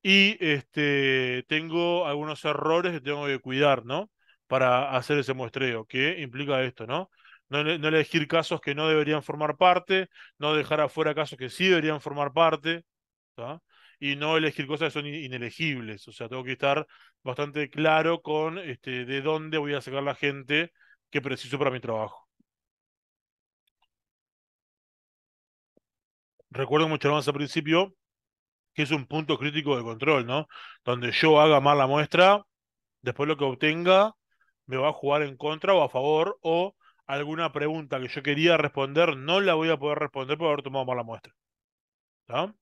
Y este, tengo algunos errores que tengo que cuidar, ¿no? Para hacer ese muestreo, que implica esto, ¿no? No, elegir casos que no deberían formar parte, no dejar afuera casos que sí deberían formar parte y no elegir cosas que son inelegibles. O sea, tengo que estar bastante claro con este, de dónde voy a sacar la gente que preciso para mi trabajo. Recuerdo mucho más al principio que es un punto crítico de control, ¿no? Donde yo haga mal la muestra, después lo que obtenga me va a jugar en contra o a favor, o alguna pregunta que yo quería responder no la voy a poder responder por haber tomado mal la muestra. ¿Está?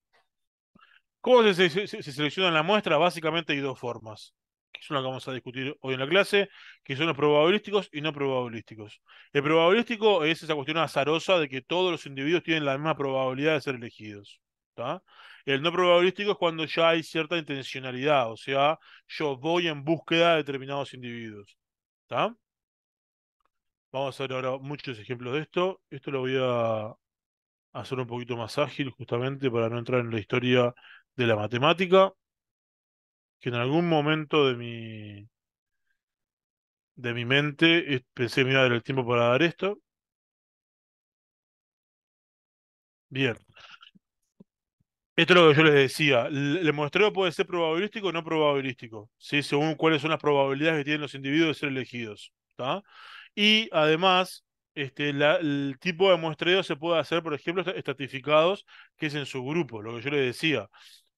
¿Cómo se, seleccionan selecciona la muestra? Básicamente hay dos formas, que es una que vamos a discutir hoy en la clase, que son los probabilísticos y no probabilísticos. El probabilístico es esa cuestión azarosa de que todos los individuos tienen la misma probabilidad de ser elegidos. El no probabilístico es cuando ya hay cierta intencionalidad, o sea, yo voy en búsqueda de determinados individuos. Vamos a ver ahora muchos ejemplos de esto. Esto lo voy a hacer un poquito más ágil justamente para no entrar en la historia de la matemática que en algún momento de mi de mi mente eh, pensé me iba a dar el tiempo para dar esto. Bien. Esto es lo que yo les decía. El muestreo puede ser probabilístico o no probabilístico, ¿sí? según cuáles son las probabilidades que tienen los individuos de ser elegidos. Y además, este, la, el tipo de muestreo se puede hacer, por ejemplo, estratificados, que es en su grupo, lo que yo les decía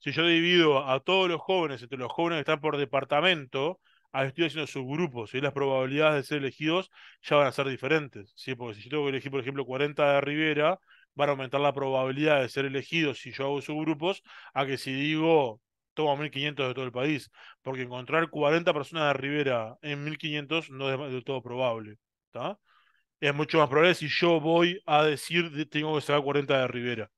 si yo divido a todos los jóvenes entre los jóvenes que están por departamento, estoy haciendo subgrupos y las probabilidades de ser elegidos ya van a ser diferentes. Porque si yo tengo que elegir, por ejemplo, 40 de Rivera, van a aumentar la probabilidad de ser elegidos si yo hago subgrupos a que si digo tomo 1500 de todo el país, porque encontrar 40 personas de Rivera en 1500 no es del todo probable. Es mucho más probable si yo voy a decir tengo que sacar 40 de Rivera.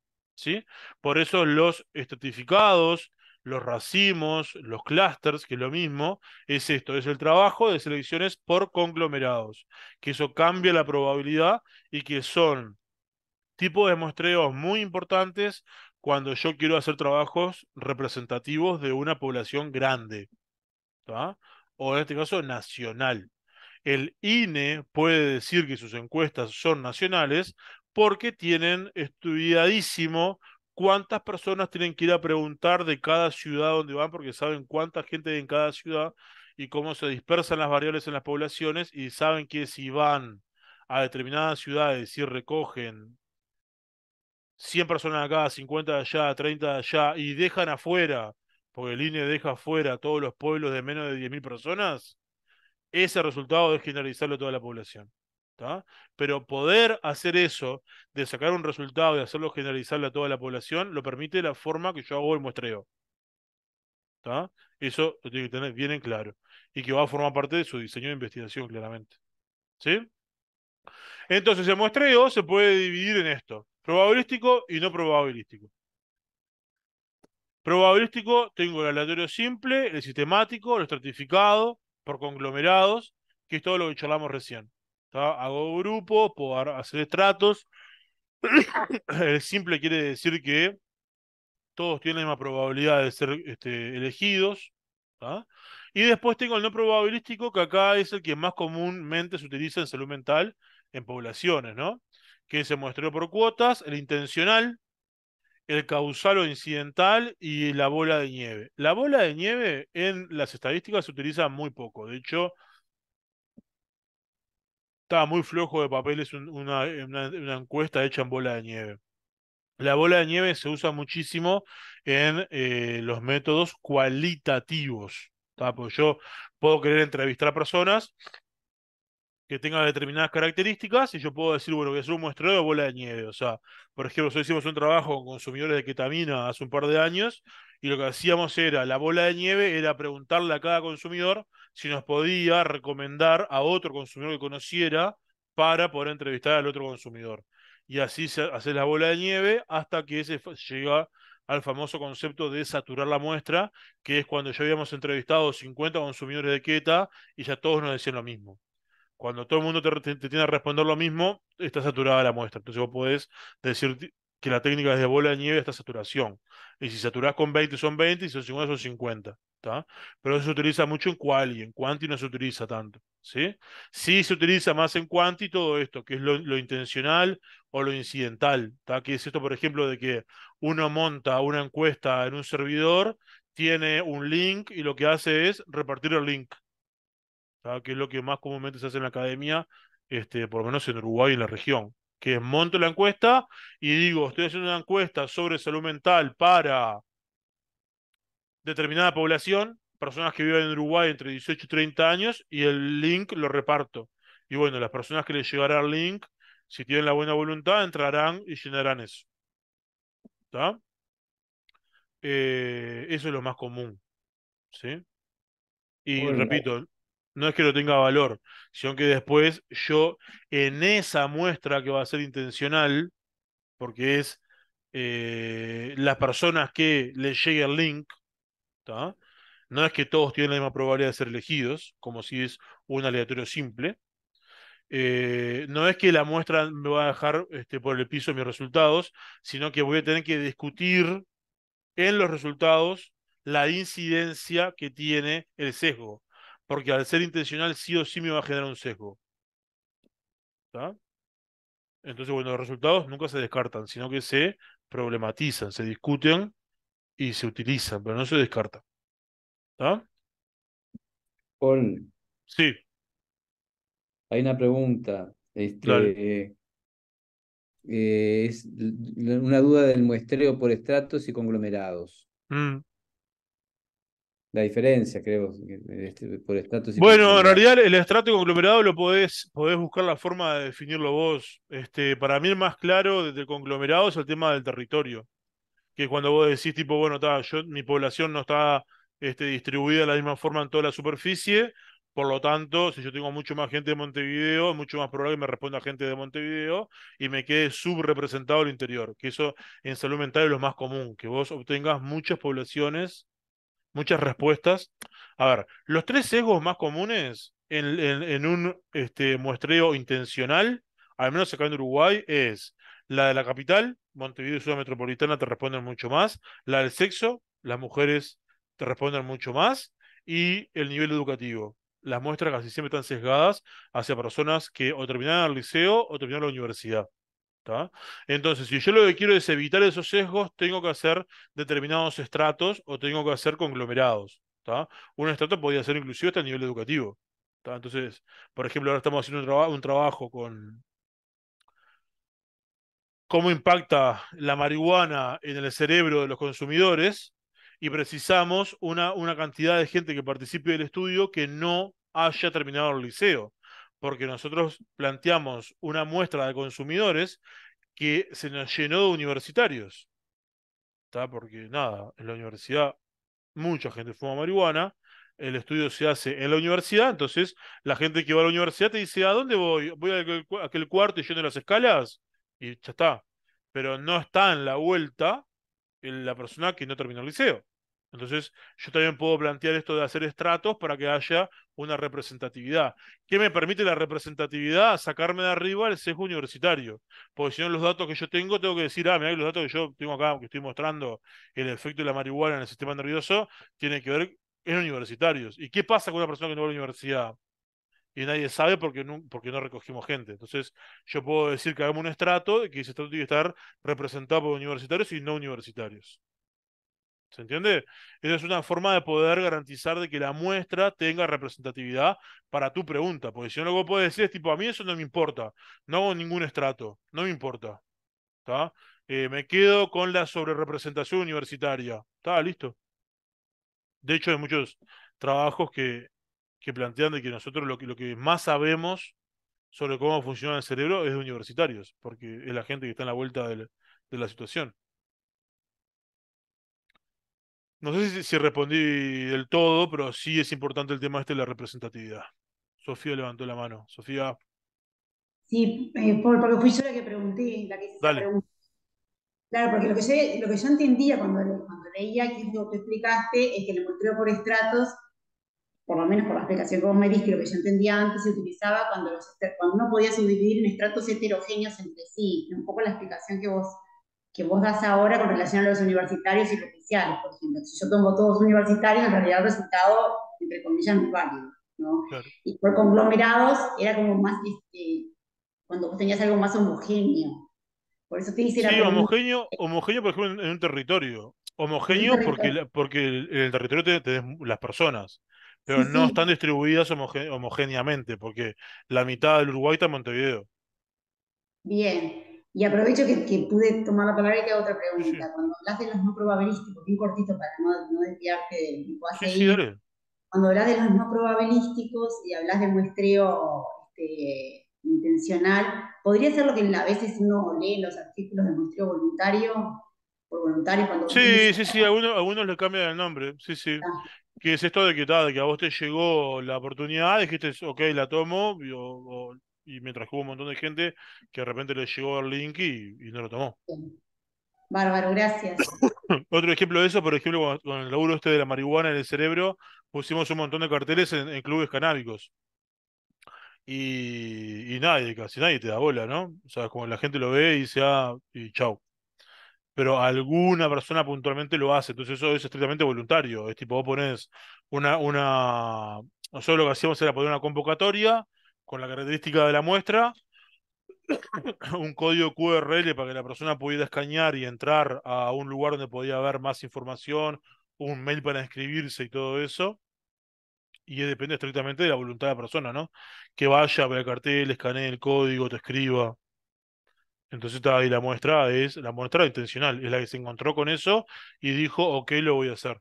Por eso los estratificados, los racimos, los clusters, que es lo mismo, es esto, es el trabajo de selecciones por conglomerados, que eso cambia la probabilidad y que son tipos de muestreos muy importantes cuando yo quiero hacer trabajos representativos de una población grande, o en este caso nacional. El INE puede decir que sus encuestas son nacionales porque tienen estudiadísimo cuántas personas tienen que ir a preguntar de cada ciudad donde van, porque saben cuánta gente hay en cada ciudad y cómo se dispersan las variables en las poblaciones y saben que si van a determinadas ciudades y recogen 100 personas acá, 50 de allá, 30 de allá y dejan afuera, porque el INE deja afuera a todos los pueblos de menos de 10.000 personas, ese resultado es generalizarlo a toda la población. Pero poder hacer eso, de sacar un resultado, y hacerlo generalizable a toda la población, lo permite la forma que yo hago el muestreo. Eso lo tiene que tener bien en claro. Y que va a formar parte de su diseño de investigación, claramente. ¿Sí? Entonces, el muestreo se puede dividir en esto: probabilístico y no probabilístico. Probabilístico, tengo el aleatorio simple, el sistemático, lo estratificado, por conglomerados, que es todo lo que charlamos recién. Hago grupo, puedo hacer estratos. El simple quiere decir que todos tienen la misma probabilidad de ser este, elegidos. ¿ah? Y después tengo el no probabilístico, que acá es el que más comúnmente se utiliza en salud mental en poblaciones, ¿no? Que se muestró por cuotas, el intencional, el causal o incidental y la bola de nieve. La bola de nieve en las estadísticas se utiliza muy poco. De hecho, estaba muy flojo de papeles una, encuesta hecha en bola de nieve. La bola de nieve se usa muchísimo en eh, los métodos cualitativos. yo puedo querer entrevistar a personas que tengan determinadas características y yo puedo decir, bueno, voy a hacer un muestreo de bola de nieve. O sea, por ejemplo, nosotros hicimos un trabajo con consumidores de ketamina hace un par de años y lo que hacíamos era, la bola de nieve era preguntarle a cada consumidor si nos podía recomendar a otro consumidor que conociera para poder entrevistar al otro consumidor. Y así se hace la bola de nieve hasta que se llega al famoso concepto de saturar la muestra, que es cuando ya habíamos entrevistado 50 consumidores de Queta y ya todos nos decían lo mismo. Cuando todo el mundo te, tiene a responder lo mismo, está saturada la muestra. Entonces vos podés decir que la técnica de bola de nieve hasta saturación. Y si saturás con 20 son 20 y si son 50 son 50. Pero eso se utiliza mucho en quali, en quanti no se utiliza tanto. ¿sí? sí se utiliza más en quanti todo esto, que es lo, intencional o lo incidental. Que es esto, por ejemplo, de que uno monta una encuesta en un servidor, tiene un link y lo que hace es repartir el link. Que es lo que más comúnmente se hace en la academia, este, por lo menos en Uruguay y en la región que monto la encuesta y digo, estoy haciendo una encuesta sobre salud mental para determinada población, personas que viven en Uruguay entre 18 y 30 años, y el link lo reparto. Y bueno, las personas que les llegará el link, si tienen la buena voluntad, entrarán y llenarán eso. ¿Está? Eh, eso es lo más común. ¿Sí? Y repito, no es que lo tenga valor, sino que después yo en esa muestra que va a ser intencional, porque es eh, las personas que les llegue el link, no es que todos tienen la misma probabilidad de ser elegidos, como si es un aleatorio simple, eh, no es que la muestra me va a dejar este, por el piso mis resultados, sino que voy a tener que discutir en los resultados la incidencia que tiene el sesgo porque al ser intencional sí o sí me va a generar un sesgo. ¿Está? Entonces, bueno, los resultados nunca se descartan, sino que se problematizan, se discuten y se utilizan, pero no se descartan. ¿Está? Sí. Hay una pregunta. Este, eh, es una duda del muestreo por estratos y conglomerados. Mm la diferencia, creo, este, por estrato... Bueno, en realidad el estrato conglomerado lo podés, podés buscar la forma de definirlo vos. Este, para mí el más claro desde el conglomerado es el tema del territorio. Que cuando vos decís, tipo, bueno, yo, mi población no está este, distribuida de la misma forma en toda la superficie, por lo tanto, si yo tengo mucho más gente de Montevideo, es mucho más probable que me responda gente de Montevideo y me quede subrepresentado el interior, que eso en salud mental es lo más común, que vos obtengas muchas poblaciones muchas respuestas. A ver, los tres sesgos más comunes en, un este, muestreo intencional, al menos acá en Uruguay, es la de la capital, Montevideo y Ciudad Metropolitana te responden mucho más, la del sexo, las mujeres te responden mucho más, y el nivel educativo. Las muestras casi siempre están sesgadas hacia personas que o terminaron el liceo o terminaron la universidad. Entonces, si yo lo que quiero es evitar esos sesgos, tengo que hacer determinados estratos o tengo que hacer conglomerados. Un estrato podría ser inclusive hasta el nivel educativo. Entonces, por ejemplo, ahora estamos haciendo un, un trabajo con, cómo impacta la marihuana en el cerebro de los consumidores y precisamos una, cantidad de gente que participe del estudio que no haya terminado el liceo porque nosotros planteamos una muestra de consumidores que se nos llenó de universitarios. está Porque nada, en la universidad mucha gente fuma marihuana, el estudio se hace en la universidad, entonces la gente que va a la universidad te dice, ¿a dónde voy? ¿Voy a aquel, a aquel cuarto y lleno las escalas? Y ya está. Pero no está en la vuelta la persona que no terminó el liceo. Entonces, yo también puedo plantear esto de hacer estratos para que haya una representatividad. ¿Qué me permite la representatividad? Sacarme de arriba el sesgo universitario. Porque si no, los datos que yo tengo, tengo que decir, ah, mira, los datos que yo tengo acá, que estoy mostrando, el efecto de la marihuana en el sistema nervioso, tiene que ver en universitarios. ¿Y qué pasa con una persona que no va a la universidad? Y nadie sabe porque no, porque no recogimos gente. Entonces, yo puedo decir que hagamos un estrato y que ese estrato tiene que estar representado por universitarios y no universitarios. ¿Se entiende? Esa es una forma de poder garantizar de que la muestra tenga representatividad para tu pregunta. Porque si no, lo decir es tipo, a mí eso no me importa. No hago ningún estrato. No me importa. ¿Está? Eh, me quedo con la sobrerepresentación universitaria. Está, listo. De hecho, hay muchos trabajos que, plantean de que nosotros lo que, más sabemos sobre cómo funciona el cerebro es de universitarios, porque es la gente que está en la vuelta de la situación. No sé si, respondí del todo, pero sí es importante el tema este de la representatividad. Sofía levantó la mano. Sofía. Sí, eh, por, porque fui yo la que pregunté, la que Dale. Claro, porque lo que yo, lo que yo entendía cuando, cuando leía que lo que explicaste es que el muestreo por estratos, por lo menos por la explicación que vos me diste, lo que yo entendía antes se utilizaba cuando, cuando uno podía subdividir en estratos heterogéneos entre sí. Un poco la explicación que vos, que vos das ahora con relación a los universitarios y lo por ejemplo. Si yo tomo todos universitarios, en realidad el resultado, entre comillas, no es válido. ¿no? Y por conglomerados era como más, este, cuando tenías algo más homogéneo. Por eso te sí, homogéneo, homogéneo, por ejemplo, en, un territorio. Homogéneo porque, porque en el territorio tenés, las personas, pero no están distribuidas homogéneamente, porque la mitad del Uruguay está en Montevideo. Bien, y aprovecho que, pude tomar la palabra y te hago otra pregunta. Cuando hablas de los no probabilísticos, bien cortito para no, desviarte del tipo sí, Cuando hablas de los no probabilísticos y hablas de muestreo este, intencional, ¿podría ser lo que a veces uno lee los artículos de muestreo voluntario? Por voluntario cuando sí, sí, sí, algunos, algunos le cambian el nombre, sí, sí. Ah. Que es esto de que, que a vos te llegó la oportunidad, dijiste, ok, la tomo, o y mientras hubo un montón de gente que de repente le llegó el link y, no lo tomó. Bárbaro, gracias. Otro ejemplo de eso, por ejemplo, con el laburo este de la marihuana en el cerebro, pusimos un montón de carteles en, clubes canábicos. Y, nadie, casi nadie te da bola, ¿no? O sea, como la gente lo ve y dice, ah, y chau. Pero alguna persona puntualmente lo hace, entonces eso es estrictamente voluntario. Es tipo, vos pones una, una, nosotros lo que hacíamos era poner una convocatoria con la característica de la muestra, un código QRL para que la persona pudiera escanear y entrar a un lugar donde podía haber más información, un mail para inscribirse y todo eso. Y depende estrictamente de la voluntad de la persona, ¿no? Que vaya, vea el cartel, escanee el código, te escriba. Entonces está ahí la muestra, es la muestra intencional, es la que se encontró con eso y dijo, ok, lo voy a hacer.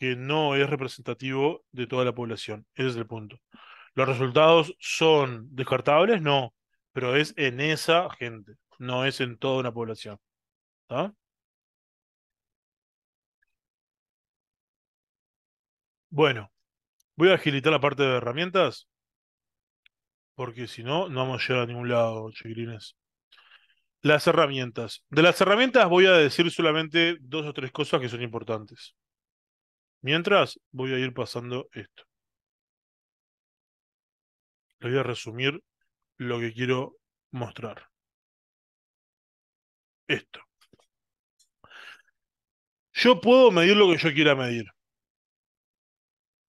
que no es representativo de toda la población. Ese es el punto. ¿Los resultados son descartables? No, pero es en esa gente, no es en toda una población. Bueno, voy a agilitar la parte de herramientas, porque si no, no vamos a llegar a ningún lado, chiquilines. Las herramientas. De las herramientas voy a decir solamente dos o tres cosas que son importantes. Mientras, voy a ir pasando esto. Le voy a resumir lo que quiero mostrar. Esto. Yo puedo medir lo que yo quiera medir.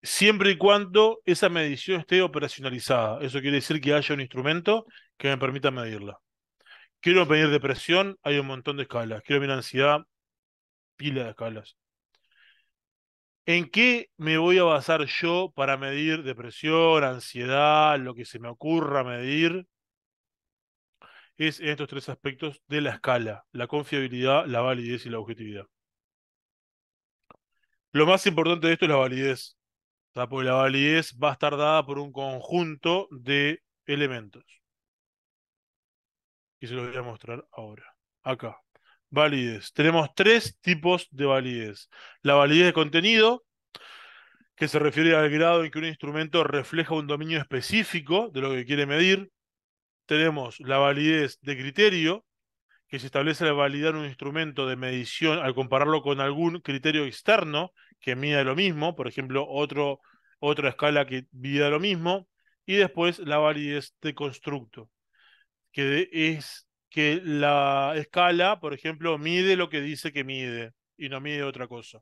Siempre y cuando esa medición esté operacionalizada. Eso quiere decir que haya un instrumento que me permita medirla. Quiero medir depresión, hay un montón de escalas. Quiero medir ansiedad, pila de escalas. ¿En qué me voy a basar yo para medir depresión, ansiedad, lo que se me ocurra medir? Es en estos tres aspectos de la escala, la confiabilidad, la validez y la objetividad. Lo más importante de esto es la validez, porque la validez va a estar dada por un conjunto de elementos. Y se los voy a mostrar ahora, acá validez. Tenemos tres tipos de validez. La validez de contenido, que se refiere al grado en que un instrumento refleja un dominio específico de lo que quiere medir. Tenemos la validez de criterio, que se establece al validar un instrumento de medición al compararlo con algún criterio externo que mida lo mismo, por ejemplo, otro, otra escala que mida lo mismo. Y después la validez de constructo, que es que la escala, por ejemplo, mide lo que dice que mide y no mide otra cosa.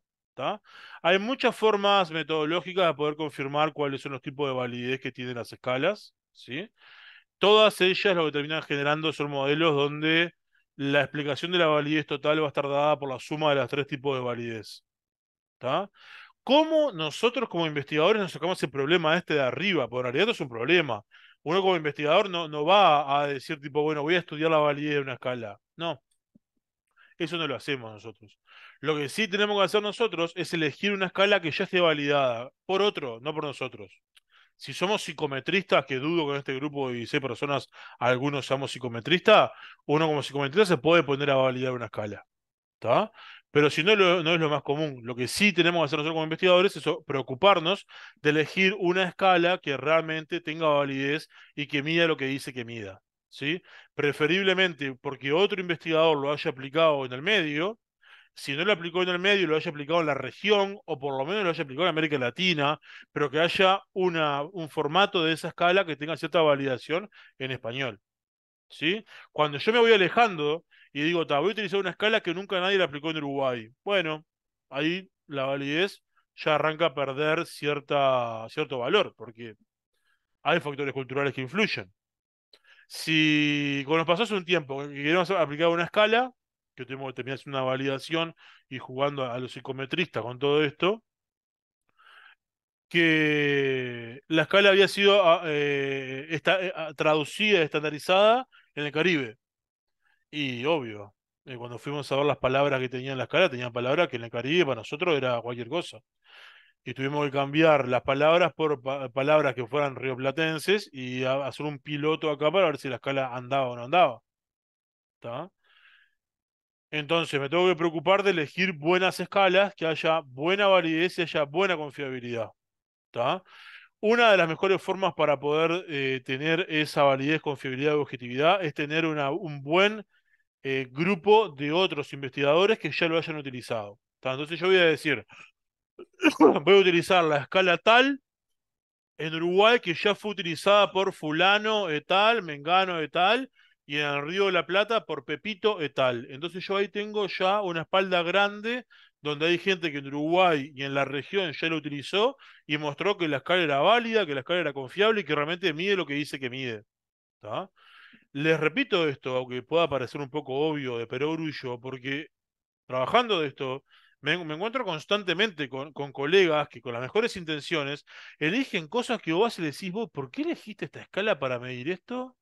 Hay muchas formas metodológicas de poder confirmar cuáles son los tipos de validez que tienen las escalas. ¿sí? Todas ellas lo que terminan generando son modelos donde la explicación de la validez total va a estar dada por la suma de los tres tipos de validez. ¿Cómo nosotros como investigadores nos sacamos el problema este de arriba? por en realidad es un problema uno como investigador no, va a decir tipo, bueno, voy a estudiar la validez de una escala. No. Eso no lo hacemos nosotros. Lo que sí tenemos que hacer nosotros es elegir una escala que ya esté validada por otro, no por nosotros. Si somos psicometristas, que dudo que en este grupo y 16 personas algunos seamos psicometristas, uno como psicometrista se puede poner a validar una escala. ¿Está? Pero si no, no es lo más común. Lo que sí tenemos que hacer nosotros como investigadores es preocuparnos de elegir una escala que realmente tenga validez y que mida lo que dice que mida. ¿sí? Preferiblemente porque otro investigador lo haya aplicado en el medio, si no lo aplicó en el medio, lo haya aplicado en la región, o por lo menos lo haya aplicado en América Latina, pero que haya una, un formato de esa escala que tenga cierta validación en español. ¿sí? Cuando yo me voy alejando y digo, voy a utilizar una escala que nunca nadie la aplicó en Uruguay. Bueno, ahí la validez ya arranca a perder cierta, cierto valor, porque hay factores culturales que influyen. Si cuando hace un tiempo que queríamos aplicar una escala, que tenemos que terminar una validación y jugando a, los psicometristas con todo esto, que la escala había sido ah, eh, eh, traducida, estandarizada en el Caribe. Y obvio, eh, cuando fuimos a ver las palabras que tenían en la escala, tenían palabras que en el Caribe para nosotros era cualquier cosa. Y tuvimos que cambiar las palabras por palabras que fueran rioplatenses y hacer un piloto acá para ver si la escala andaba o no andaba. Entonces, me tengo que preocupar de elegir buenas escalas, que haya buena validez y haya buena confiabilidad. está Una de las mejores formas para poder eh, tener esa validez, confiabilidad y objetividad es tener un buen eh, grupo de otros investigadores que ya lo hayan utilizado. Entonces yo voy a decir, voy a utilizar la escala tal en Uruguay que ya fue utilizada por fulano et tal, mengano et tal, y en el Río de la Plata por Pepito et tal. Entonces yo ahí tengo ya una espalda grande donde hay gente que en Uruguay y en la región ya lo utilizó y mostró que la escala era válida, que la escala era confiable y que realmente mide lo que dice que mide. ¿Está? Les repito esto, aunque pueda parecer un poco obvio de perogrullo, porque trabajando de esto, me, encuentro constantemente con, colegas que con las mejores intenciones eligen cosas que vos y decís, ¿por qué elegiste esta escala para medir esto?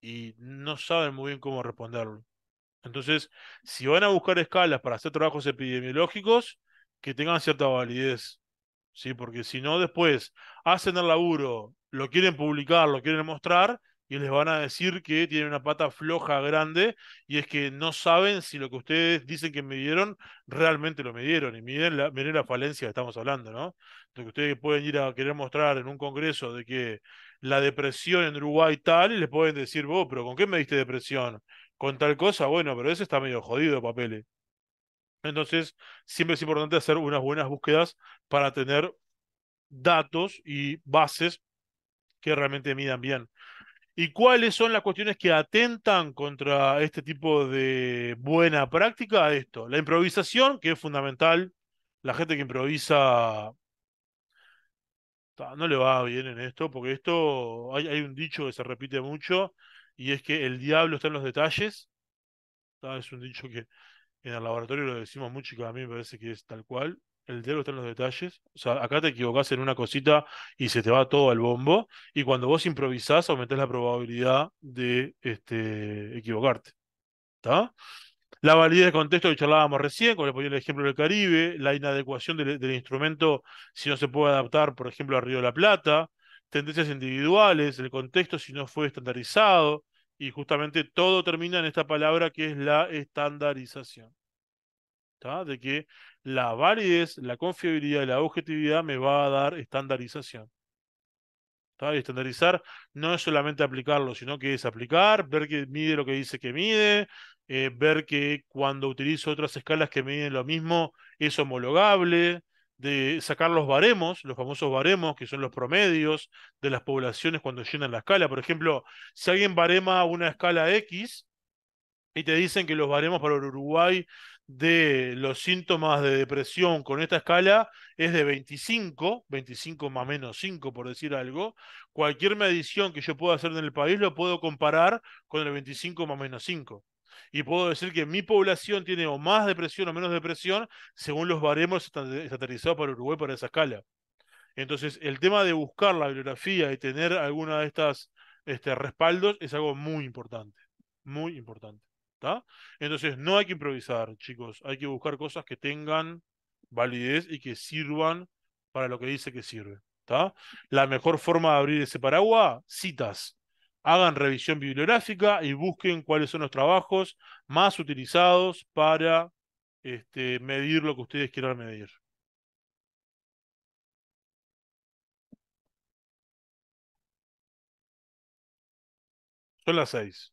Y no saben muy bien cómo responderlo. Entonces, si van a buscar escalas para hacer trabajos epidemiológicos, que tengan cierta validez. ¿sí? Porque si no, después hacen el laburo, lo quieren publicar, lo quieren mostrar, y les van a decir que tienen una pata floja grande y es que no saben si lo que ustedes dicen que midieron realmente lo midieron y miren la, miren la falencia que estamos hablando, ¿no? De que ustedes pueden ir a querer mostrar en un congreso de que la depresión en Uruguay tal y les pueden decir, vos, pero ¿con qué me diste depresión? Con tal cosa, bueno, pero ese está medio jodido de papeles. Entonces, siempre es importante hacer unas buenas búsquedas para tener datos y bases que realmente midan bien y cuáles son las cuestiones que atentan contra este tipo de buena práctica. Esto, la improvisación, que es fundamental. La gente que improvisa no le va bien en esto, porque esto hay, hay un dicho que se repite mucho y es que el diablo está en los detalles. Es un dicho que en el laboratorio lo decimos mucho y que a mí me parece que es tal cual el de está en los detalles. O sea, acá te equivocás en una cosita y se te va todo al bombo. Y cuando vos improvisás, aumentás la probabilidad de este, equivocarte. ¿Está? La validez de contexto que charlábamos recién, ponía el ejemplo del Caribe, la inadecuación del, instrumento si no se puede adaptar, por ejemplo, a Río de la Plata, tendencias individuales, el contexto si no fue estandarizado, y justamente todo termina en esta palabra que es la estandarización. está De que la validez, la confiabilidad y la objetividad me va a dar estandarización. Y estandarizar no es solamente aplicarlo, sino que es aplicar, ver que mide lo que dice que mide, eh, ver que cuando utilizo otras escalas que miden lo mismo es homologable, de sacar los baremos, los famosos baremos, que son los promedios de las poblaciones cuando llenan la escala. Por ejemplo, si alguien barema una escala X y te dicen que los baremos para Uruguay de los síntomas de depresión con esta escala es de 25, 25 más menos 5 por decir algo, cualquier medición que yo pueda hacer en el país lo puedo comparar con el 25 más menos 5. Y puedo decir que mi población tiene o más depresión o menos depresión según los baremos estandarizados para Uruguay para esa escala. Entonces, el tema de buscar la bibliografía y tener alguna de estas este, respaldos es algo muy importante, muy importante. Entonces, no hay que improvisar, chicos. Hay que buscar cosas que tengan validez y que sirvan para lo que dice que sirve. La mejor forma de abrir ese paraguas, citas. Hagan revisión bibliográfica y busquen cuáles son los trabajos más utilizados para este, medir lo que ustedes quieran medir. Son las seis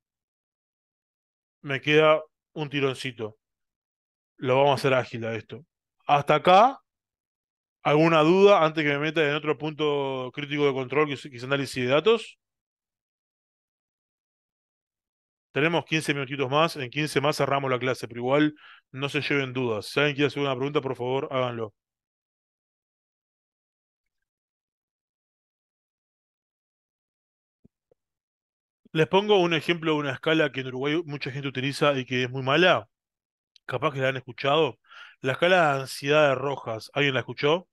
me queda un tironcito. Lo vamos a hacer ágil a esto. Hasta acá, ¿alguna duda antes que me meta en otro punto crítico de control, que es análisis de datos? Tenemos 15 minutitos más, en 15 más cerramos la clase, pero igual no se lleven dudas. Si alguien quiere hacer una pregunta, por favor, háganlo. Les pongo un ejemplo de una escala que en Uruguay mucha gente utiliza y que es muy mala. Capaz que la han escuchado. La escala de ansiedad de Rojas. ¿Alguien la escuchó?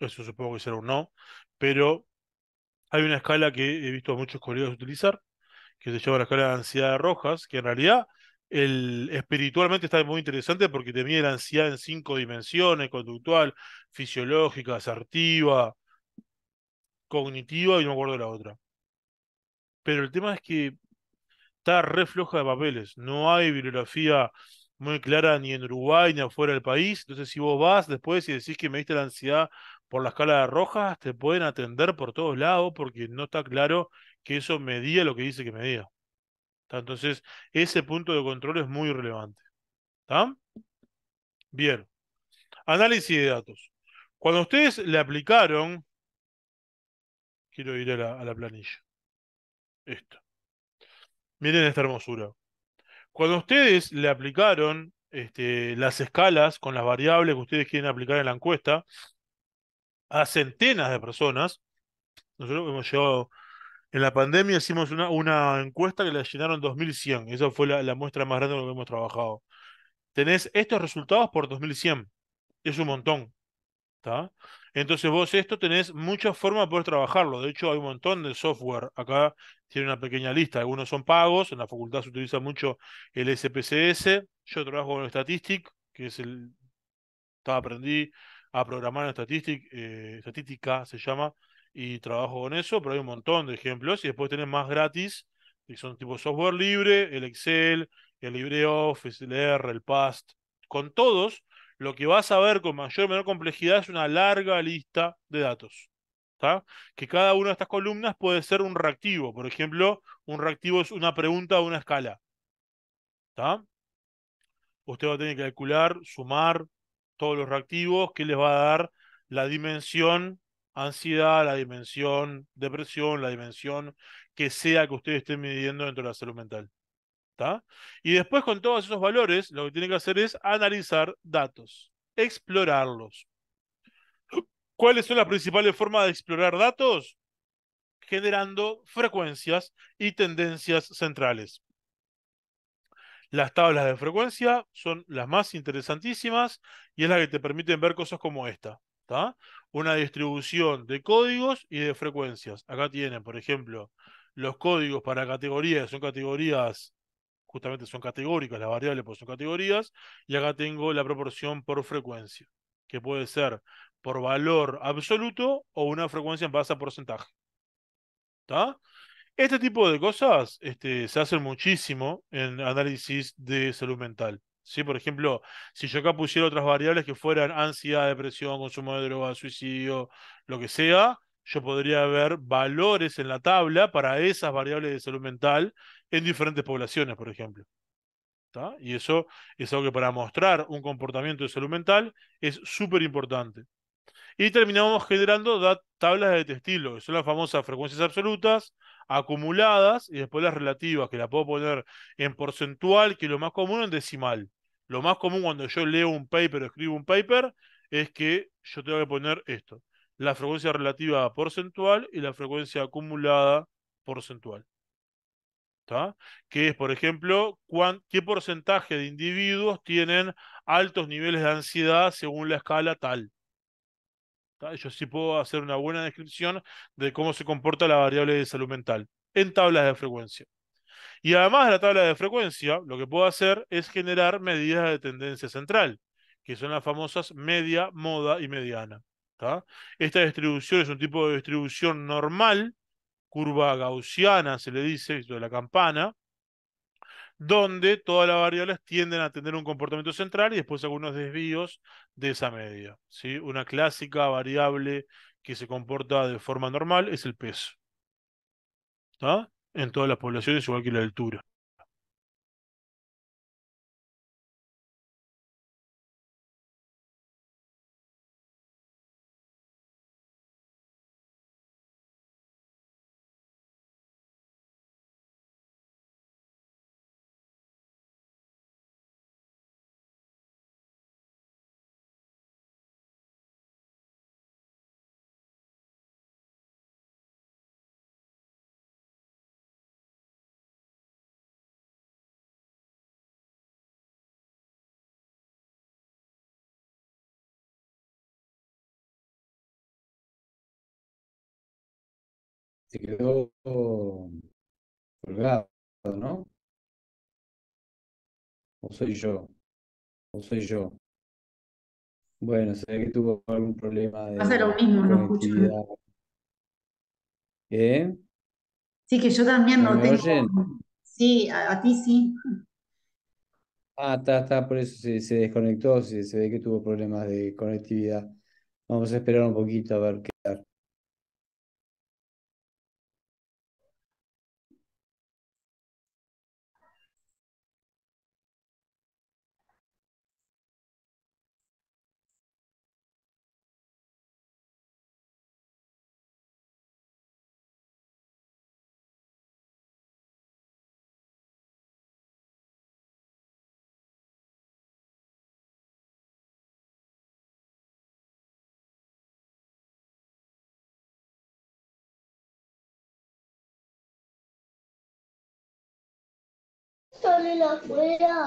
Eso supongo que será un no. Pero hay una escala que he visto a muchos colegas utilizar, que se llama la escala de ansiedad de Rojas, que en realidad el, espiritualmente está muy interesante porque te mide la ansiedad en cinco dimensiones, conductual, fisiológica, asertiva, cognitiva y no me acuerdo de la otra. Pero el tema es que está refloja de papeles. No hay bibliografía muy clara ni en Uruguay ni afuera del país. Entonces, si vos vas después y decís que me diste la ansiedad por la escala de rojas, te pueden atender por todos lados porque no está claro que eso medía lo que dice que medía. Entonces, ese punto de control es muy relevante. ¿Está? Bien. Análisis de datos. Cuando ustedes le aplicaron, quiero ir a la, planilla. Esto. Miren esta hermosura. Cuando ustedes le aplicaron este, las escalas con las variables que ustedes quieren aplicar en la encuesta a centenas de personas, nosotros hemos llegado en la pandemia hicimos una, encuesta que la llenaron 2100. Esa fue la, la muestra más grande con la que hemos trabajado. Tenés estos resultados por 2100. Es un montón. Entonces vos esto tenés muchas formas de poder trabajarlo. De hecho, hay un montón de software. Acá tiene una pequeña lista. Algunos son pagos. En la facultad se utiliza mucho el SPSS. Yo trabajo con Statistic, que es el... Estaba aprendí a programar en Statistic. Eh, se llama. Y trabajo con eso, pero hay un montón de ejemplos. Y después tenés más gratis, que son tipo software libre, el Excel, el LibreOffice, el R, el PAST. Con todos lo que vas a ver con mayor o menor complejidad es una larga lista de datos. ¿Está? Que cada una de estas columnas puede ser un reactivo. Por ejemplo, un reactivo es una pregunta o una escala. Usted va a tener que calcular, sumar todos los reactivos que les va a dar la dimensión ansiedad, la dimensión depresión, la dimensión que sea que ustedes estén midiendo dentro de la salud mental. Y después con todos esos valores, lo que tiene que hacer es analizar datos, explorarlos. ¿Cuáles son las principales formas de explorar datos? Generando frecuencias y tendencias centrales. Las tablas de frecuencia son las más interesantísimas y es la que te permiten ver cosas como esta. Una distribución de códigos y de frecuencias. Acá tienen, por ejemplo, los códigos para categorías, son categorías justamente son categóricas, las variables por son categorías, y acá tengo la proporción por frecuencia, que puede ser por valor absoluto o una frecuencia en base a porcentaje. ¿Está? Este tipo de cosas este, se hacen muchísimo en análisis de salud mental. ¿sí? Por ejemplo, si yo acá pusiera otras variables que fueran ansiedad, depresión, consumo de drogas, suicidio, lo que sea, yo podría ver valores en la tabla para esas variables de salud mental en diferentes poblaciones, por ejemplo. Y eso es algo que para mostrar un comportamiento de salud mental es súper importante. Y terminamos generando tablas de testilo. que son las famosas frecuencias absolutas, acumuladas y después las relativas, que las puedo poner en porcentual, que lo más común en decimal. Lo más común cuando yo leo un paper o escribo un paper es que yo tengo que poner esto, la frecuencia relativa porcentual y la frecuencia acumulada porcentual que es, por ejemplo, qué porcentaje de individuos tienen altos niveles de ansiedad según la escala tal. Yo sí puedo hacer una buena descripción de cómo se comporta la variable de salud mental en tablas de frecuencia. Y además de la tabla de frecuencia, lo que puedo hacer es generar medidas de tendencia central, que son las famosas media, moda y mediana. Esta distribución es un tipo de distribución normal curva gaussiana, se le dice, de la campana, donde todas las variables tienden a tener un comportamiento central y después algunos desvíos de esa media. ¿sí? Una clásica variable que se comporta de forma normal es el peso. En todas las poblaciones, igual que la altura. se quedó colgado, ¿no? O soy yo, o soy yo. Bueno, se ve que tuvo algún problema de Pasa lo mismo, no escucho. ¿Eh? Sí, que yo también ¿No tengo. Sí, a, ti sí. Ah, está, está, por eso se, desconectó, se ve que tuvo problemas de conectividad. Vamos a esperar un poquito a ver qué.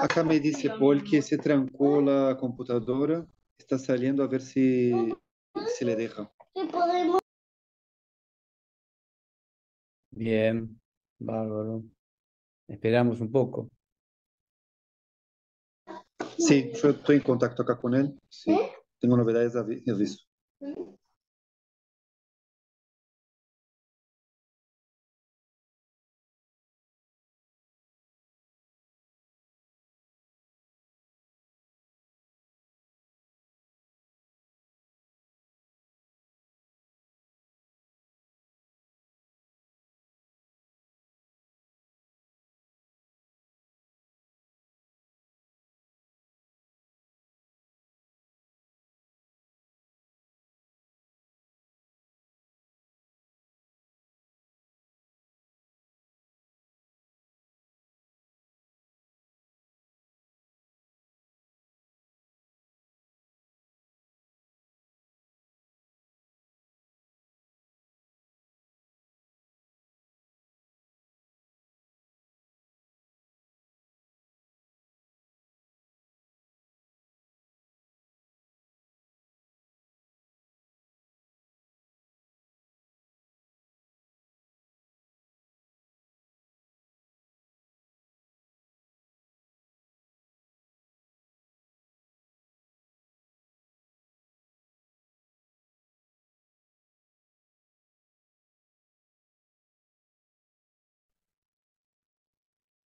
Acá me dice Paul que se trancó la computadora. Está saliendo a ver si, si le deja. Bien, bárbaro. Esperamos un poco. Sí, yo estoy en contacto acá con él. Sí. ¿Eh? Tengo novedades de aviso. ¿Eh?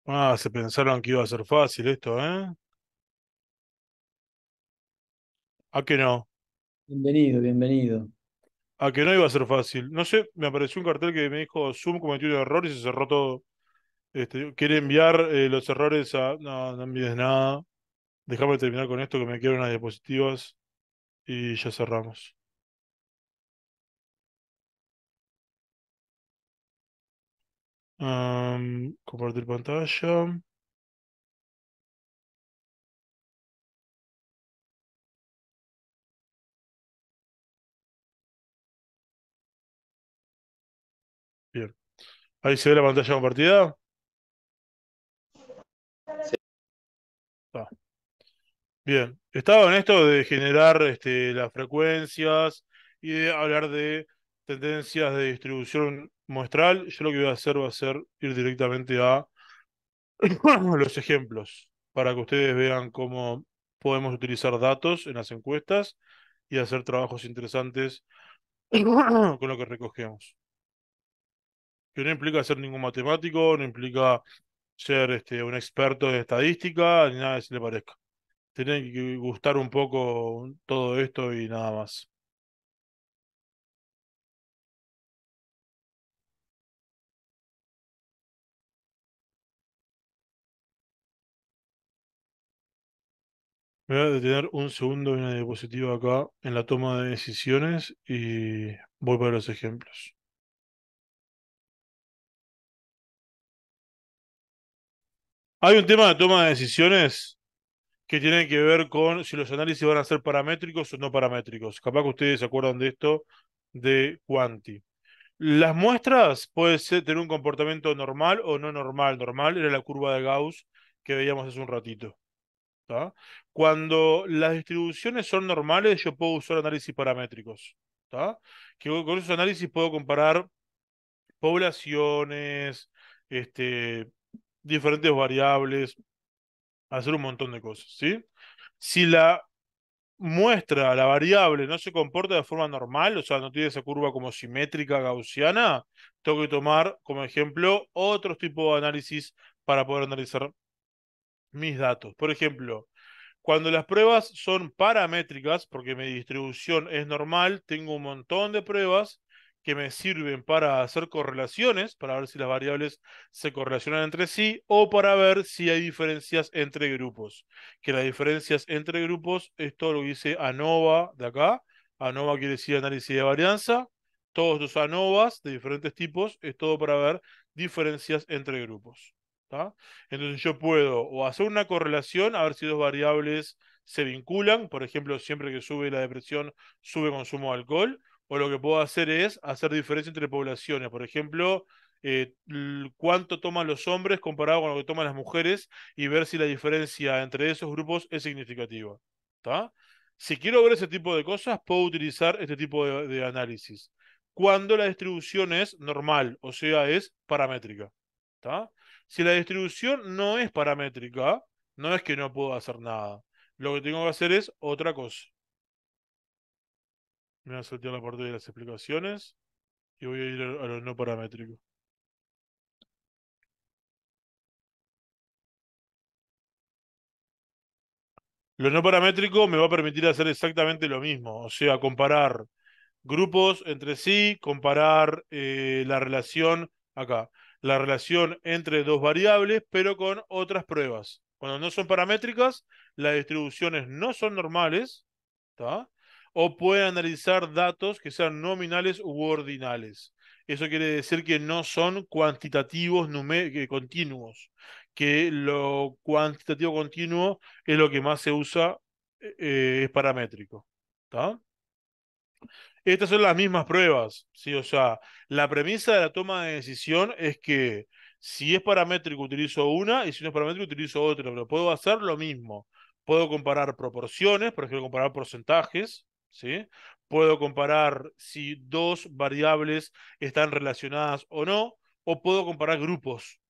Ah, se pensaron que iba a ser fácil esto, ¿eh? ¿A que no? Bienvenido, bienvenido. A que no iba a ser fácil. No sé, me apareció un cartel que me dijo Zoom cometió un error y se cerró todo. Este, quiere enviar eh, los errores a. No, no envíes nada. Déjame terminar con esto que me quiero unas diapositivas y ya cerramos. compartir pantalla. Bien. ¿Ahí se ve la pantalla compartida? Ah. Bien. Estaba en esto de generar este, las frecuencias y de hablar de tendencias de distribución muestral, yo lo que voy a hacer va a ser ir directamente a los ejemplos para que ustedes vean cómo podemos utilizar datos en las encuestas y hacer trabajos interesantes con lo que recogemos. Que no implica ser ningún matemático, no implica ser este, un experto en estadística, ni nada de se le parezca. Tienen que gustar un poco todo esto y nada más. Me voy a detener un segundo en la diapositiva acá en la toma de decisiones y voy para los ejemplos. Hay un tema de toma de decisiones que tiene que ver con si los análisis van a ser paramétricos o no paramétricos. Capaz que ustedes se acuerdan de esto de Quanti. Las muestras pueden tener un comportamiento normal o no normal. Normal era la curva de Gauss que veíamos hace un ratito. Cuando las distribuciones son normales, yo puedo usar análisis paramétricos. Que con esos análisis puedo comparar poblaciones, este, diferentes variables, hacer un montón de cosas. ¿sí? Si la muestra, la variable, no se comporta de forma normal, o sea, no tiene esa curva como simétrica gaussiana, tengo que tomar como ejemplo otros tipos de análisis para poder analizar mis datos. Por ejemplo, cuando las pruebas son paramétricas, porque mi distribución es normal, tengo un montón de pruebas que me sirven para hacer correlaciones, para ver si las variables se correlacionan entre sí o para ver si hay diferencias entre grupos. Que las diferencias entre grupos esto lo dice ANOVA de acá. ANOVA quiere decir análisis de varianza. Todos los ANOVAs de diferentes tipos es todo para ver diferencias entre grupos. Entonces yo puedo o hacer una correlación a ver si dos variables se vinculan, por ejemplo, siempre que sube la depresión, sube consumo de alcohol, o lo que puedo hacer es hacer diferencia entre poblaciones, por ejemplo, eh, cuánto toman los hombres comparado con lo que toman las mujeres y ver si la diferencia entre esos grupos es significativa. Si quiero ver ese tipo de cosas, puedo utilizar este tipo de, análisis. Cuando la distribución es normal, o sea, es paramétrica. ¿está? Si la distribución no es paramétrica, no es que no puedo hacer nada. Lo que tengo que hacer es otra cosa. Me voy a saltar la parte de las explicaciones y voy a ir a lo no paramétrico. Lo no paramétrico me va a permitir hacer exactamente lo mismo, o sea, comparar grupos entre sí, comparar eh, la relación acá la relación entre dos variables, pero con otras pruebas. Cuando no son paramétricas, las distribuciones no son normales, o puede analizar datos que sean nominales u ordinales. Eso quiere decir que no son cuantitativos continuos, que lo cuantitativo continuo es lo que más se usa, eh, eh, es paramétrico. ¿Está? Estas son las mismas pruebas, ¿sí? O sea, la premisa de la toma de decisión es que si es paramétrico utilizo una y si no es paramétrico utilizo otra, pero puedo hacer lo mismo. Puedo comparar proporciones, por ejemplo, comparar porcentajes, ¿sí? Puedo comparar si dos variables están relacionadas o no, o puedo comparar grupos,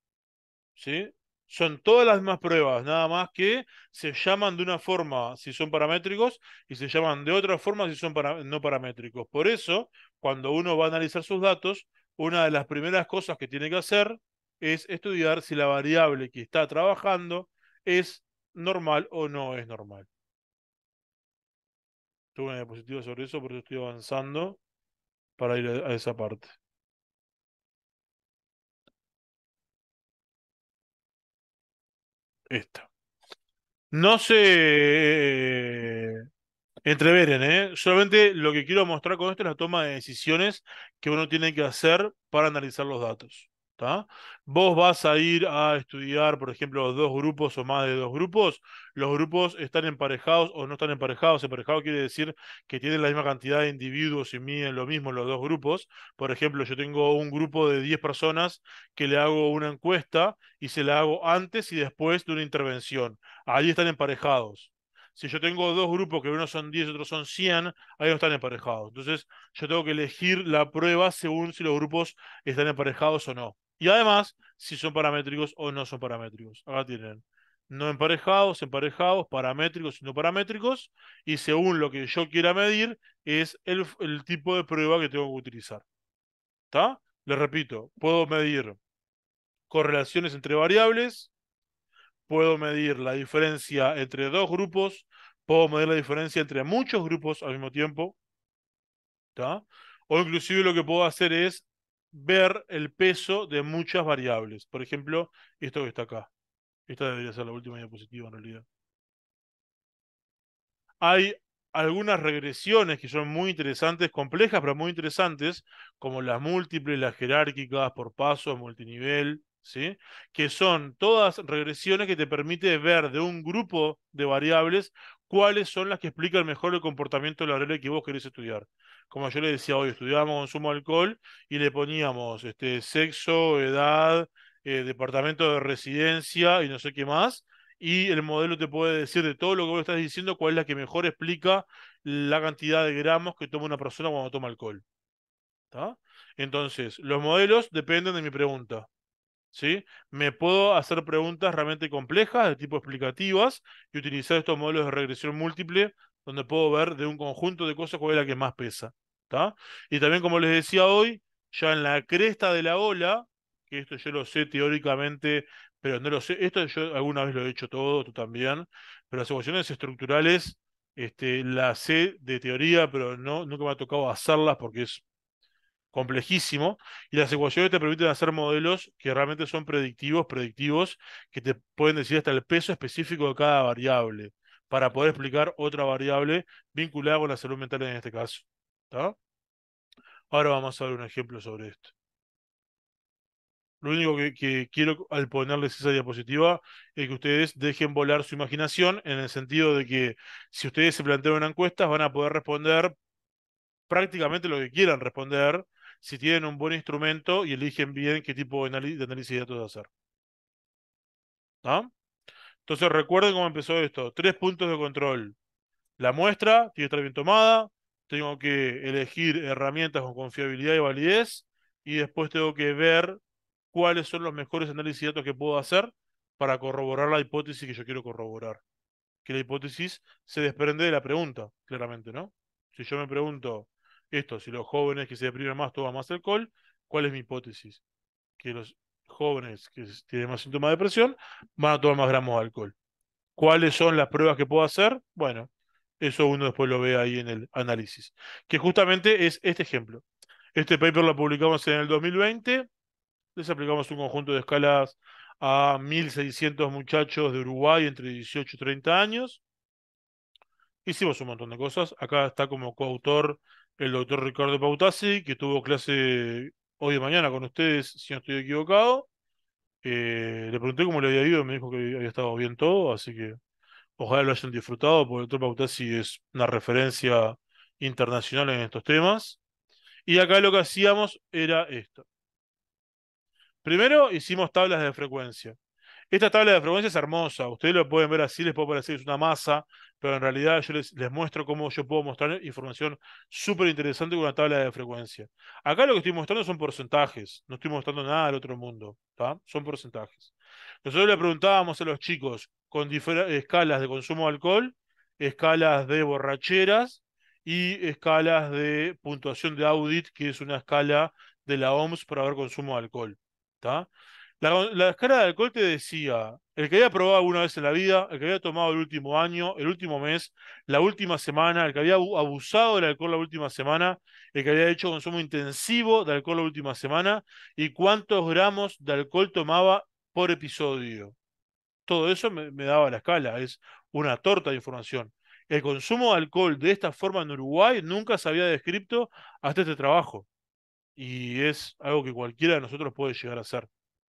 ¿sí? son todas las mismas pruebas, nada más que se llaman de una forma si son paramétricos y se llaman de otra forma si son no paramétricos. Por eso, cuando uno va a analizar sus datos, una de las primeras cosas que tiene que hacer es estudiar si la variable que está trabajando es normal o no es normal. Tuve una diapositiva sobre eso, por eso estoy avanzando para ir a esa parte. No se eh, entreveren, ¿eh? Solamente lo que quiero mostrar con esto es la toma de decisiones que uno tiene que hacer para analizar los datos. Vos vas a ir a estudiar, por ejemplo, dos grupos o más de dos grupos. Los grupos están emparejados o no están emparejados. Emparejado quiere decir que tienen la misma cantidad de individuos y miden lo mismo los dos grupos. Por ejemplo, yo tengo un grupo de 10 personas que le hago una encuesta y se la hago antes y después de una intervención. Ahí están emparejados. Si yo tengo dos grupos que uno son 10 y otros son 100, ahí no están emparejados. Entonces, yo tengo que elegir la prueba según si los grupos están emparejados o no. Y además, si son paramétricos o no son paramétricos. Acá tienen no emparejados, emparejados, paramétricos y no paramétricos. Y según lo que yo quiera medir, es el, tipo de prueba que tengo que utilizar. ¿Está? Les repito, puedo medir correlaciones entre variables, puedo medir la diferencia entre dos grupos, puedo medir la diferencia entre muchos grupos al mismo tiempo. ¿Está? O inclusive lo que puedo hacer es ver el peso de muchas variables. Por ejemplo, esto que está acá. Esta debería ser la última diapositiva en realidad. Hay algunas regresiones que son muy interesantes, complejas, pero muy interesantes, como las múltiples, las jerárquicas, por paso, multinivel, ¿sí? que son todas regresiones que te permiten ver de un grupo de variables cuáles son las que explican mejor el comportamiento de la que vos querés estudiar como yo le decía hoy, estudiábamos consumo de alcohol y le poníamos este, sexo, edad, eh, departamento de residencia y no sé qué más. Y el modelo te puede decir de todo lo que vos estás diciendo cuál es la que mejor explica la cantidad de gramos que toma una persona cuando toma alcohol. Entonces, los modelos dependen de mi pregunta. ¿sí? Me puedo hacer preguntas realmente complejas, de tipo explicativas, y utilizar estos modelos de regresión múltiple donde puedo ver de un conjunto de cosas cuál es la que más pesa. Y también, como les decía hoy, ya en la cresta de la ola, que esto yo lo sé teóricamente, pero no lo sé, esto yo alguna vez lo he hecho todo, tú también, pero las ecuaciones estructurales este, las sé de teoría, pero no, nunca me ha tocado hacerlas porque es complejísimo, y las ecuaciones te permiten hacer modelos que realmente son predictivos, predictivos, que te pueden decir hasta el peso específico de cada variable para poder explicar otra variable vinculada con la salud mental en este caso. Ahora vamos a ver un ejemplo sobre esto. Lo único que, quiero al ponerles esa diapositiva es que ustedes dejen volar su imaginación en el sentido de que si ustedes se plantean una encuesta van a poder responder prácticamente lo que quieran responder si tienen un buen instrumento y eligen bien qué tipo de, análisis de datos hacer. Entonces recuerden cómo empezó esto. Tres puntos de control. La muestra tiene que estar bien tomada. Tengo que elegir herramientas con confiabilidad y validez. Y después tengo que ver cuáles son los mejores análisis de datos que puedo hacer para corroborar la hipótesis que yo quiero corroborar. Que la hipótesis se desprende de la pregunta, claramente, ¿no? Si yo me pregunto esto, si los jóvenes que se deprimen más toman más alcohol, ¿cuál es mi hipótesis? Que los jóvenes que tienen más síntomas de depresión van a tomar más gramos de alcohol. ¿Cuáles son las pruebas que puedo hacer? Bueno, eso uno después lo ve ahí en el análisis, que justamente es este ejemplo. Este paper lo publicamos en el 2020, les aplicamos un conjunto de escalas a 1.600 muchachos de Uruguay entre 18 y 30 años. Hicimos un montón de cosas. Acá está como coautor el doctor Ricardo Pautasi, que tuvo clase hoy de mañana con ustedes, si no estoy equivocado. Eh, le pregunté cómo le había ido, me dijo que había estado bien todo, así que ojalá lo hayan disfrutado, porque el Tropa sí es una referencia internacional en estos temas. Y acá lo que hacíamos era esto. Primero hicimos tablas de frecuencia. Esta tabla de frecuencia es hermosa. Ustedes lo pueden ver así, les puedo parecer que es una masa, pero en realidad yo les, les muestro cómo yo puedo mostrar información súper interesante con una tabla de frecuencia. Acá lo que estoy mostrando son porcentajes. No estoy mostrando nada del otro mundo. ¿tá? Son porcentajes. Nosotros le preguntábamos a los chicos con escalas de consumo de alcohol, escalas de borracheras y escalas de puntuación de audit, que es una escala de la OMS para ver consumo de alcohol. ¿Está? La, escala de alcohol te decía, el que había probado alguna vez en la vida, el que había tomado el último año, el último mes, la última semana, el que había abusado del alcohol la última semana, el que había hecho consumo intensivo de alcohol la última semana y cuántos gramos de alcohol tomaba por episodio. Todo eso me, me daba la escala, es una torta de información. El consumo de alcohol de esta forma en Uruguay nunca se había descrito hasta este trabajo. Y es algo que cualquiera de nosotros puede llegar a hacer.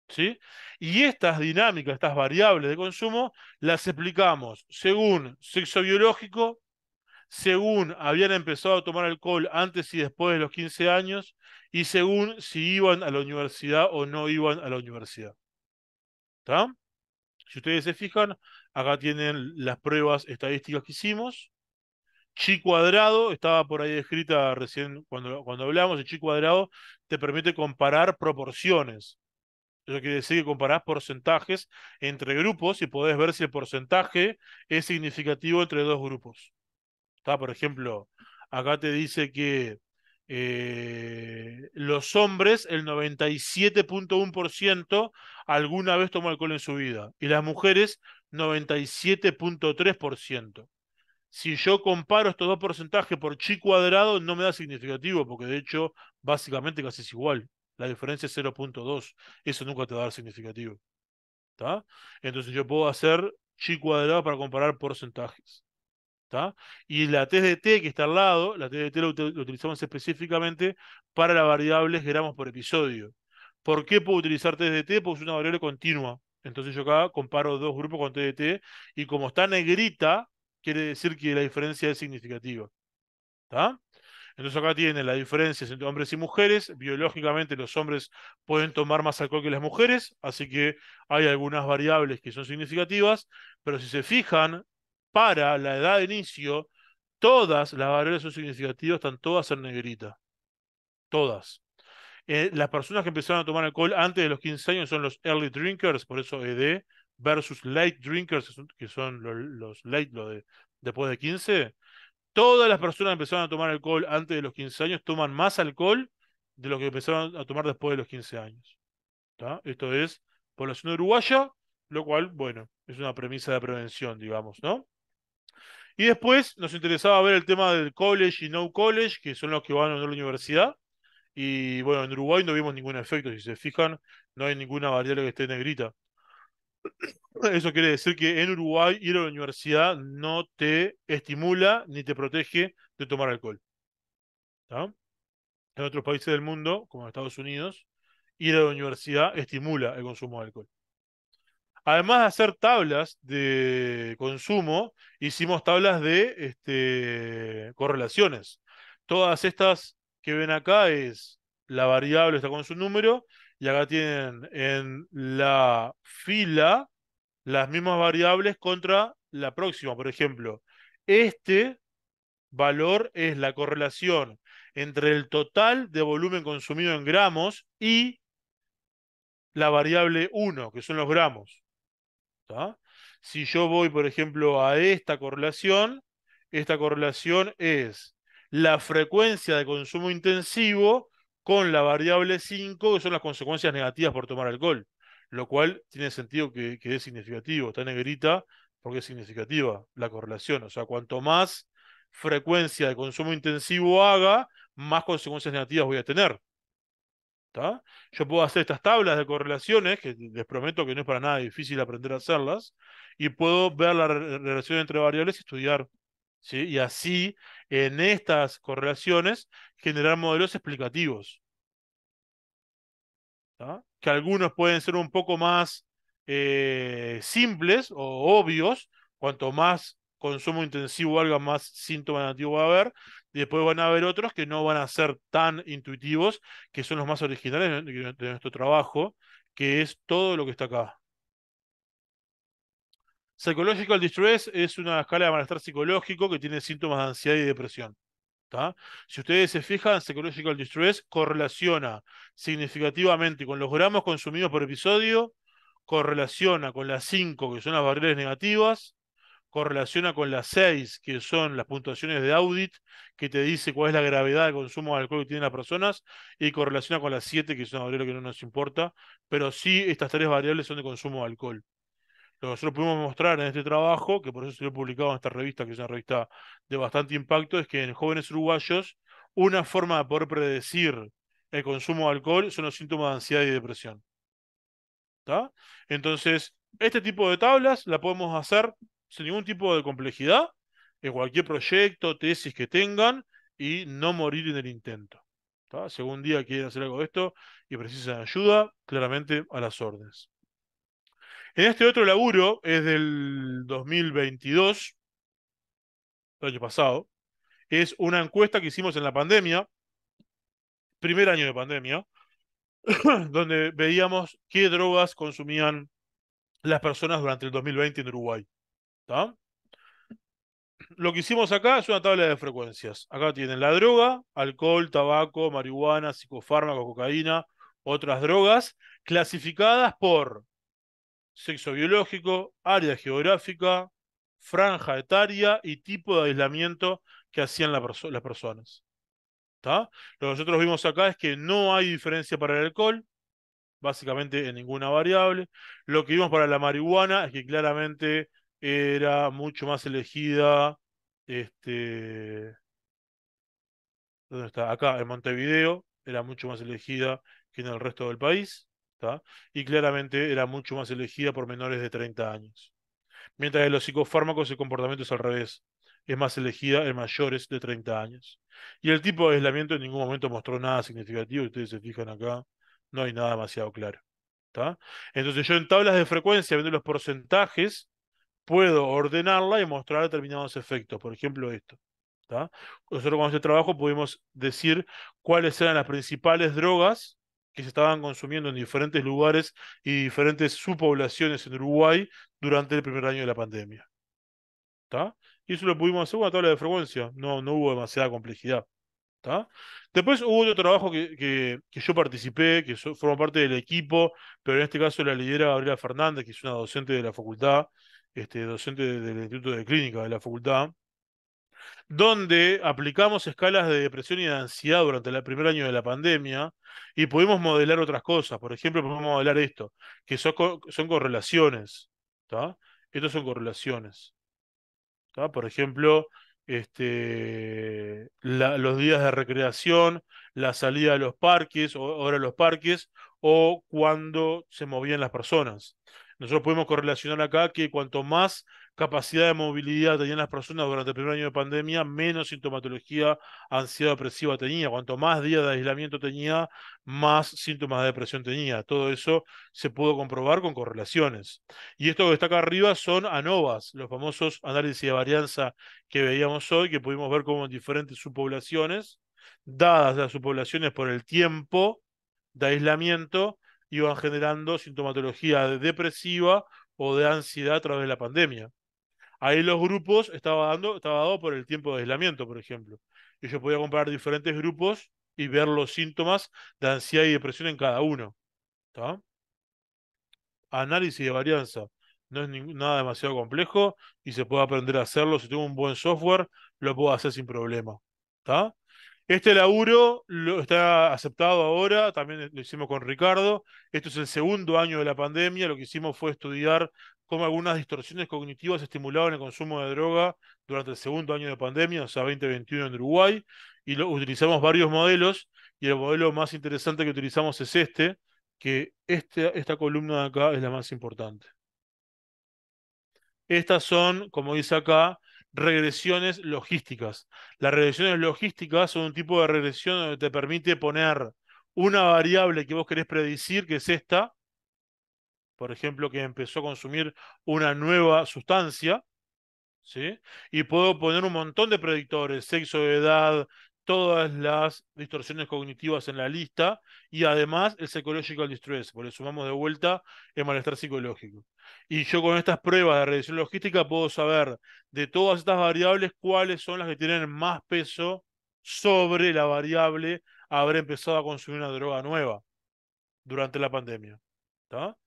¿sí? Y estas dinámicas, estas variables de consumo, las explicamos según sexo biológico, según habían empezado a tomar alcohol antes y después de los 15 años, y según si iban a la universidad o no iban a la universidad. Si ustedes se fijan, acá tienen las pruebas estadísticas que hicimos. Chi cuadrado, estaba por ahí escrita recién cuando, cuando hablamos, el chi cuadrado te permite comparar proporciones. Eso quiere decir que comparás porcentajes entre grupos y podés ver si el porcentaje es significativo entre dos grupos. ¿Está? Por ejemplo, acá te dice que eh, los hombres, el 97.1% alguna vez tomó alcohol en su vida y las mujeres, 97.3%. Si yo comparo estos dos porcentajes por chi cuadrado, no me da significativo, porque de hecho, básicamente casi es igual. La diferencia es 0.2. Eso nunca te va a dar significativo. ¿Está? Entonces yo puedo hacer chi cuadrado para comparar porcentajes. Y la T de T que está al lado, la T de T utilizamos específicamente para las variables gramos por episodio. ¿Por qué puedo utilizar T de T? Porque es una variable continua. Entonces yo acá comparo dos grupos con T de T y como está negrita, quiere decir que la diferencia es significativa. ¿Está? Entonces acá tienen las diferencias entre hombres y mujeres. Biológicamente los hombres pueden tomar más alcohol que las mujeres, así que hay algunas variables que son significativas, pero si se fijan, para la edad de inicio, todas las variables son significativas, están todas en negrita. Todas. Eh, las personas que empezaron a tomar alcohol antes de los 15 años son los early drinkers, por eso ED, versus late drinkers, que son los, los late, lo de, después de 15, Todas las personas que empezaron a tomar alcohol antes de los 15 años toman más alcohol de lo que empezaron a tomar después de los 15 años. Esto es población uruguaya, lo cual, bueno, es una premisa de prevención, digamos, ¿no? Y después nos interesaba ver el tema del college y no college, que son los que van a la universidad. Y bueno, en Uruguay no vimos ningún efecto, si se fijan, no hay ninguna variable que esté negrita. Eso quiere decir que en Uruguay ir a la universidad no te estimula ni te protege de tomar alcohol. En otros países del mundo, como Estados Unidos, ir a la universidad estimula el consumo de alcohol. Además de hacer tablas de consumo, hicimos tablas de este, correlaciones. Todas estas que ven acá es la variable está con su número y acá tienen en la fila las mismas variables contra la próxima. Por ejemplo, este valor es la correlación entre el total de volumen consumido en gramos y la variable 1, que son los gramos. Si yo voy, por ejemplo, a esta correlación, esta correlación es la frecuencia de consumo intensivo con la variable 5, que son las consecuencias negativas por tomar alcohol, lo cual tiene sentido que, que es significativo, está negrita porque es significativa la correlación, o sea, cuanto más frecuencia de consumo intensivo haga, más consecuencias negativas voy a tener. Yo puedo hacer estas tablas de correlaciones, que les prometo que no es para nada difícil aprender a hacerlas, y puedo ver la relación entre variables y estudiar y así, en estas correlaciones, generar modelos explicativos. Que algunos pueden ser un poco más eh, simples o obvios, cuanto más consumo intensivo haga, más síntomas nativos va a haber. Y después van a haber otros que no van a ser tan intuitivos, que son los más originales de nuestro trabajo, que es todo lo que está acá. Psychological distress es una escala de malestar psicológico que tiene síntomas de ansiedad y depresión. Si ustedes se fijan, psychological distress correlaciona significativamente con los gramos consumidos por episodio, correlaciona con las 5, que son las variables negativas, correlaciona con las 6, que son las puntuaciones de audit, que te dice cuál es la gravedad del consumo de alcohol que tienen las personas, y correlaciona con las 7, que es una variable que no nos importa, pero sí estas tres variables son de consumo de alcohol. Lo que nosotros pudimos mostrar en este trabajo, que por eso se lo he publicado en esta revista, que es una revista de bastante impacto, es que en jóvenes uruguayos una forma de poder predecir el consumo de alcohol son los síntomas de ansiedad y depresión. Entonces, este tipo de tablas la podemos hacer sin ningún tipo de complejidad en cualquier proyecto, tesis que tengan y no morir en el intento. Si algún día quieren hacer algo de esto y precisan ayuda, claramente a las órdenes. En este otro laburo es del 2022, el año pasado, es una encuesta que hicimos en la pandemia, primer año de pandemia, donde veíamos qué drogas consumían las personas durante el 2020 en Uruguay. Lo que hicimos acá es una tabla de frecuencias. Acá tienen la droga, alcohol, tabaco, marihuana, psicofármaco, cocaína, otras drogas, clasificadas por sexo biológico, área geográfica, franja etaria y tipo de aislamiento que hacían las personas. Lo que nosotros vimos acá es que no hay diferencia para el alcohol, básicamente en ninguna variable. Lo que vimos para la marihuana es que claramente era mucho más elegida. Este, ¿Dónde está? Acá, en Montevideo, era mucho más elegida que en el resto del país y claramente era mucho más elegida por menores de 30 años. Mientras que los psicofármacos el comportamiento es al revés, es más elegida en mayores de 30 años. Y el tipo de aislamiento en ningún momento mostró nada significativo, ustedes se fijan acá, no hay nada demasiado claro. Entonces yo en tablas de frecuencia, viendo los porcentajes, puedo ordenarla y mostrar determinados efectos, por ejemplo esto. Nosotros con este trabajo pudimos decir cuáles eran las principales drogas que se estaban consumiendo en diferentes lugares y diferentes subpoblaciones en Uruguay durante el primer año de la pandemia. Y eso lo pudimos hacer con una tabla de frecuencia, no, no hubo demasiada complejidad. Después hubo otro trabajo que, yo participé, que forma parte del equipo, pero en este caso la lidera Gabriela Fernández, que es una docente de la facultad, este, docente del Instituto de Clínica de la facultad, donde aplicamos escalas de depresión y de ansiedad durante el primer año de la pandemia y pudimos modelar otras cosas. Por ejemplo, podemos modelar esto, que son, correlaciones. Estas son correlaciones. Por ejemplo, este, los días de recreación, la salida a los parques, o ahora los parques, o cuando se movían las personas. Nosotros podemos correlacionar acá que cuanto más capacidad de movilidad tenían las personas durante el primer año de pandemia, menos sintomatología ansiedad depresiva tenía. Cuanto más días de aislamiento tenía, más síntomas de depresión tenía. Todo eso se pudo comprobar con correlaciones. Y esto que está acá arriba son ANOVAs, los famosos análisis de varianza que veíamos hoy, que pudimos ver cómo en diferentes subpoblaciones, dadas las subpoblaciones por el tiempo de aislamiento, iban generando sintomatología de depresiva o de ansiedad a través de la pandemia. Ahí los grupos estaba dando, estaba dado por el tiempo de aislamiento, por ejemplo. yo podía comparar diferentes grupos y ver los síntomas de ansiedad y depresión en cada uno. Análisis de varianza. No es nada demasiado complejo y se puede aprender a hacerlo. Si tengo un buen software, lo puedo hacer sin problema. Este laburo está aceptado ahora, también lo hicimos con Ricardo. Esto es el segundo año de la pandemia. Lo que hicimos fue estudiar cómo algunas distorsiones cognitivas estimulaban el consumo de droga durante el segundo año de pandemia, o sea, 2021 en Uruguay, y utilizamos varios modelos, y el modelo más interesante que utilizamos es este, que este, esta columna de acá es la más importante. Estas son, como dice acá, regresiones logísticas. Las regresiones logísticas son un tipo de regresión donde te permite poner una variable que vos querés predecir, que es esta, por ejemplo, que empezó a consumir una nueva sustancia, ¿sí? Y puedo poner un montón de predictores, sexo, edad, todas las distorsiones cognitivas en la lista y además el psychological distress, por eso sumamos de vuelta el malestar psicológico. Y yo con estas pruebas de revisión logística puedo saber de todas estas variables cuáles son las que tienen más peso sobre la variable haber empezado a consumir una droga nueva durante la pandemia. está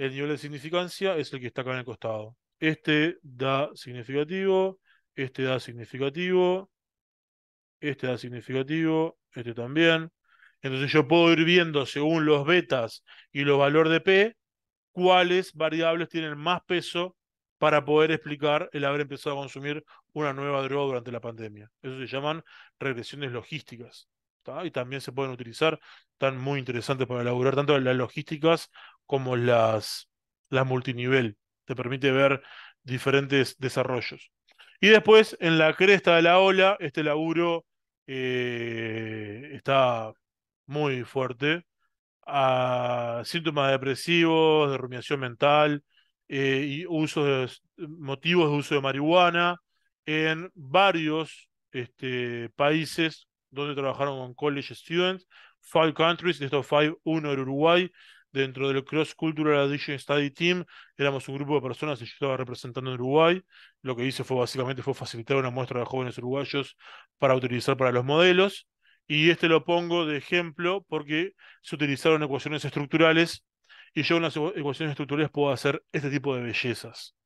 el nivel de significancia es el que está acá en el costado. Este da significativo, este da significativo, este da significativo, este también. Entonces yo puedo ir viendo según los betas y los valores de P, cuáles variables tienen más peso para poder explicar el haber empezado a consumir una nueva droga durante la pandemia. Eso se llaman regresiones logísticas. Y también se pueden utilizar, están muy interesantes para elaborar tanto las logísticas como las, las multinivel. Te permite ver diferentes desarrollos. Y después, en la cresta de la ola, este laburo eh, está muy fuerte. A ah, síntomas depresivos, de rumiación mental eh, y usos motivos de uso de marihuana en varios este, países donde trabajaron con college students, five countries, de estos five, uno en Uruguay, dentro del Cross Cultural Addiction Study Team. Éramos un grupo de personas y yo estaba representando en Uruguay. Lo que hice fue básicamente fue facilitar una muestra de jóvenes uruguayos para utilizar para los modelos. Y este lo pongo de ejemplo porque se utilizaron ecuaciones estructurales y yo en las ecuaciones estructurales puedo hacer este tipo de bellezas.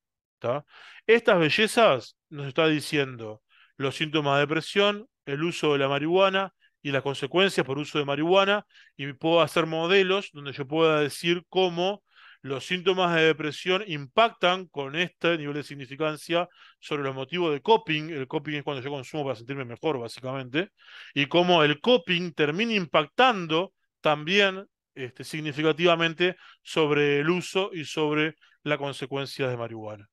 Estas bellezas nos está diciendo los síntomas de depresión, el uso de la marihuana, y las consecuencias por uso de marihuana y puedo hacer modelos donde yo pueda decir cómo los síntomas de depresión impactan con este nivel de significancia sobre los motivos de coping. El coping es cuando yo consumo para sentirme mejor, básicamente. Y cómo el coping termina impactando también este, significativamente sobre el uso y sobre las consecuencias de marihuana.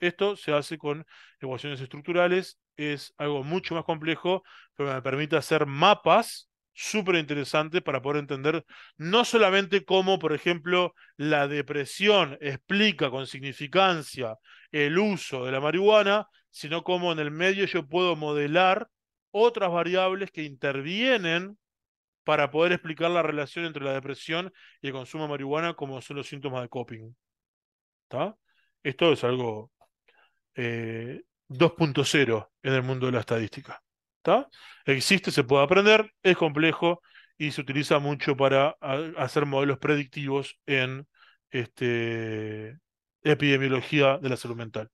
Esto se hace con ecuaciones estructurales, es algo mucho más complejo, pero me permite hacer mapas súper interesantes para poder entender no solamente cómo, por ejemplo, la depresión explica con significancia el uso de la marihuana, sino cómo en el medio yo puedo modelar otras variables que intervienen para poder explicar la relación entre la depresión y el consumo de marihuana como son los síntomas de coping. ¿Está? Esto es algo 2.0 eh, en el mundo de la estadística. Existe, se puede aprender, es complejo y se utiliza mucho para ah, hacer modelos predictivos en este, epidemiología de la salud mental.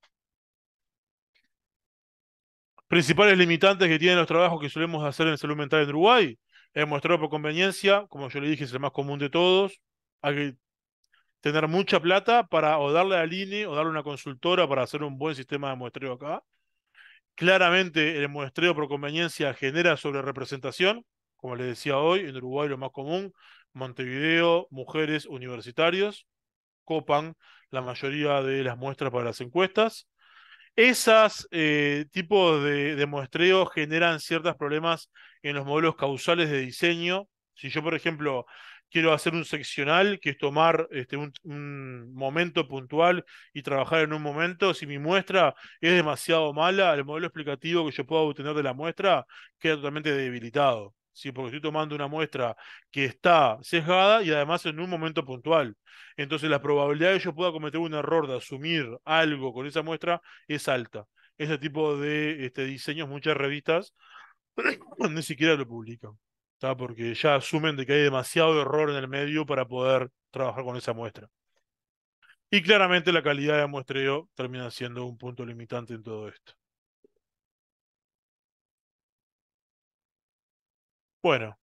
Principales limitantes que tienen los trabajos que solemos hacer en salud mental en Uruguay. He mostrado por conveniencia, como yo le dije, es el más común de todos tener mucha plata para o darle al INE o darle a una consultora para hacer un buen sistema de muestreo acá. Claramente el muestreo por conveniencia genera sobre representación, como les decía hoy, en Uruguay lo más común, Montevideo, mujeres, universitarios, copan la mayoría de las muestras para las encuestas. Esos eh, tipos de, de muestreo generan ciertos problemas en los modelos causales de diseño. Si yo, por ejemplo, quiero hacer un seccional, que es tomar este, un, momento puntual y trabajar en un momento. Si mi muestra es demasiado mala, el modelo explicativo que yo pueda obtener de la muestra queda totalmente debilitado. ¿sí? Porque estoy tomando una muestra que está sesgada y además en un momento puntual. Entonces la probabilidad de que yo pueda cometer un error de asumir algo con esa muestra es alta. Ese tipo de este, diseños, muchas revistas ni siquiera lo publican porque ya asumen que hay demasiado error en el medio para poder trabajar con esa muestra. Y claramente la calidad de muestreo termina siendo un punto limitante en todo esto. Bueno,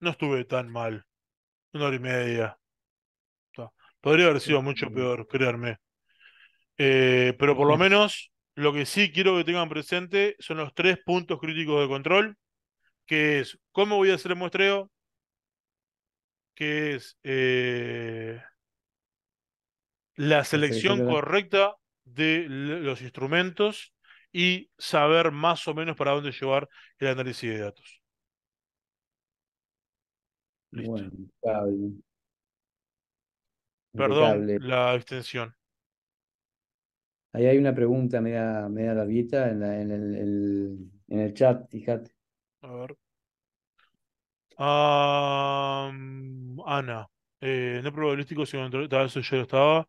no estuve tan mal. Una hora y media. Podría haber sido mucho peor, créanme. Eh, pero por lo menos lo que sí quiero que tengan presente son los tres puntos críticos de control que es cómo voy a hacer el muestreo, que es eh, la selección correcta de los instrumentos y saber más o menos para dónde llevar el análisis de datos. Listo. Bueno, Perdón la extensión. Ahí hay una pregunta media, media en, la, en, el, en el chat, fíjate. A ver. Ana. Eh, no probabilístico, tal eso yo estaba.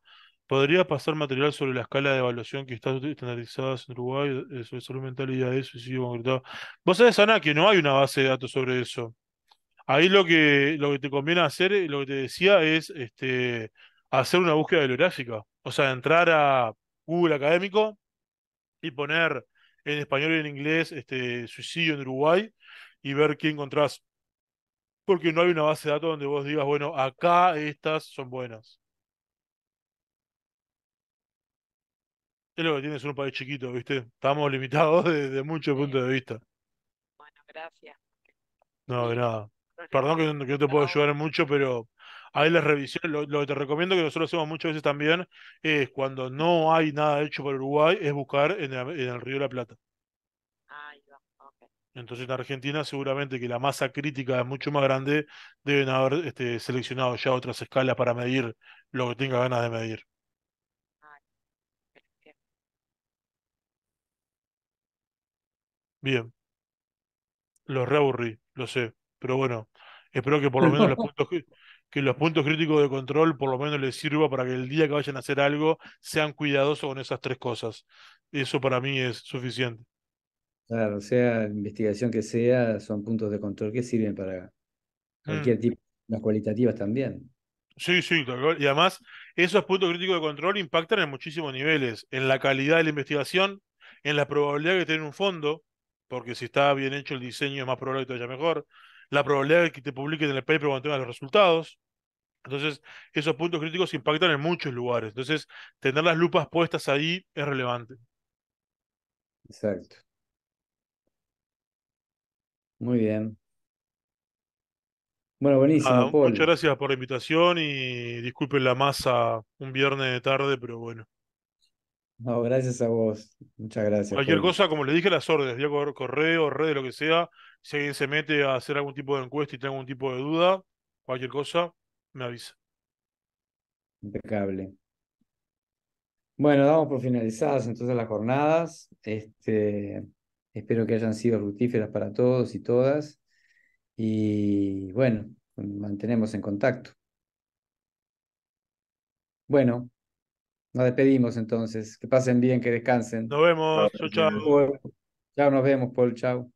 ¿Podría pasar material sobre la escala de evaluación que está estandarizada en Uruguay eh, sobre salud mental y de suicidio concretado? Vos sabés, Ana, que no hay una base de datos sobre eso. Ahí lo que, lo que te conviene hacer, eh, lo que te decía, es este, hacer una búsqueda bibliográfica. O sea, entrar a Google Académico y poner en español y en inglés este, suicidio en Uruguay y ver qué encontrás. Porque no hay una base de datos donde vos digas, bueno, acá estas son buenas. Es lo que tienes un país chiquito, ¿viste? Estamos limitados desde muchos puntos de vista. Bueno, gracias. No, de nada. Perdón que, no, te puedo ayudar mucho, pero ahí la revisión lo, que te recomiendo que nosotros hacemos muchas veces también es cuando no hay nada hecho por Uruguay, es buscar en en el Río de la Plata. Entonces en Argentina seguramente que la masa crítica es mucho más grande, deben haber este, seleccionado ya otras escalas para medir lo que tenga ganas de medir. Bien. Los reaburrí, lo sé. Pero bueno, espero que por lo menos los puntos que los puntos críticos de control por lo menos les sirva para que el día que vayan a hacer algo sean cuidadosos con esas tres cosas. Eso para mí es suficiente. Claro, o sea, investigación que sea, son puntos de control que sirven para mm. cualquier tipo, las cualitativas también. Sí, sí, y además esos puntos críticos de control impactan en muchísimos niveles, en la calidad de la investigación, en la probabilidad de tener un fondo, porque si está bien hecho el diseño es más probable que te vaya mejor, la probabilidad de que te publiquen en el paper cuando tengas los resultados. Entonces, esos puntos críticos impactan en muchos lugares. Entonces, tener las lupas puestas ahí es relevante. Exacto. Muy bien. Bueno, buenísimo, Muchas gracias por la invitación y disculpen la masa un viernes de tarde, pero bueno. No, gracias a vos. Muchas gracias. Cualquier cosa, como les dije, las órdenes, vía correo, red, lo que sea. Si alguien se mete a hacer algún tipo de encuesta y tiene algún tipo de duda, cualquier cosa, me avisa. Impecable. Bueno, damos por finalizadas entonces las jornadas. Este, Espero que hayan sido rutíferas para todos y todas. Y bueno, mantenemos en contacto. Bueno, nos despedimos entonces. Que pasen bien, que descansen. Nos vemos. Chao, nos vemos, Paul. Chao.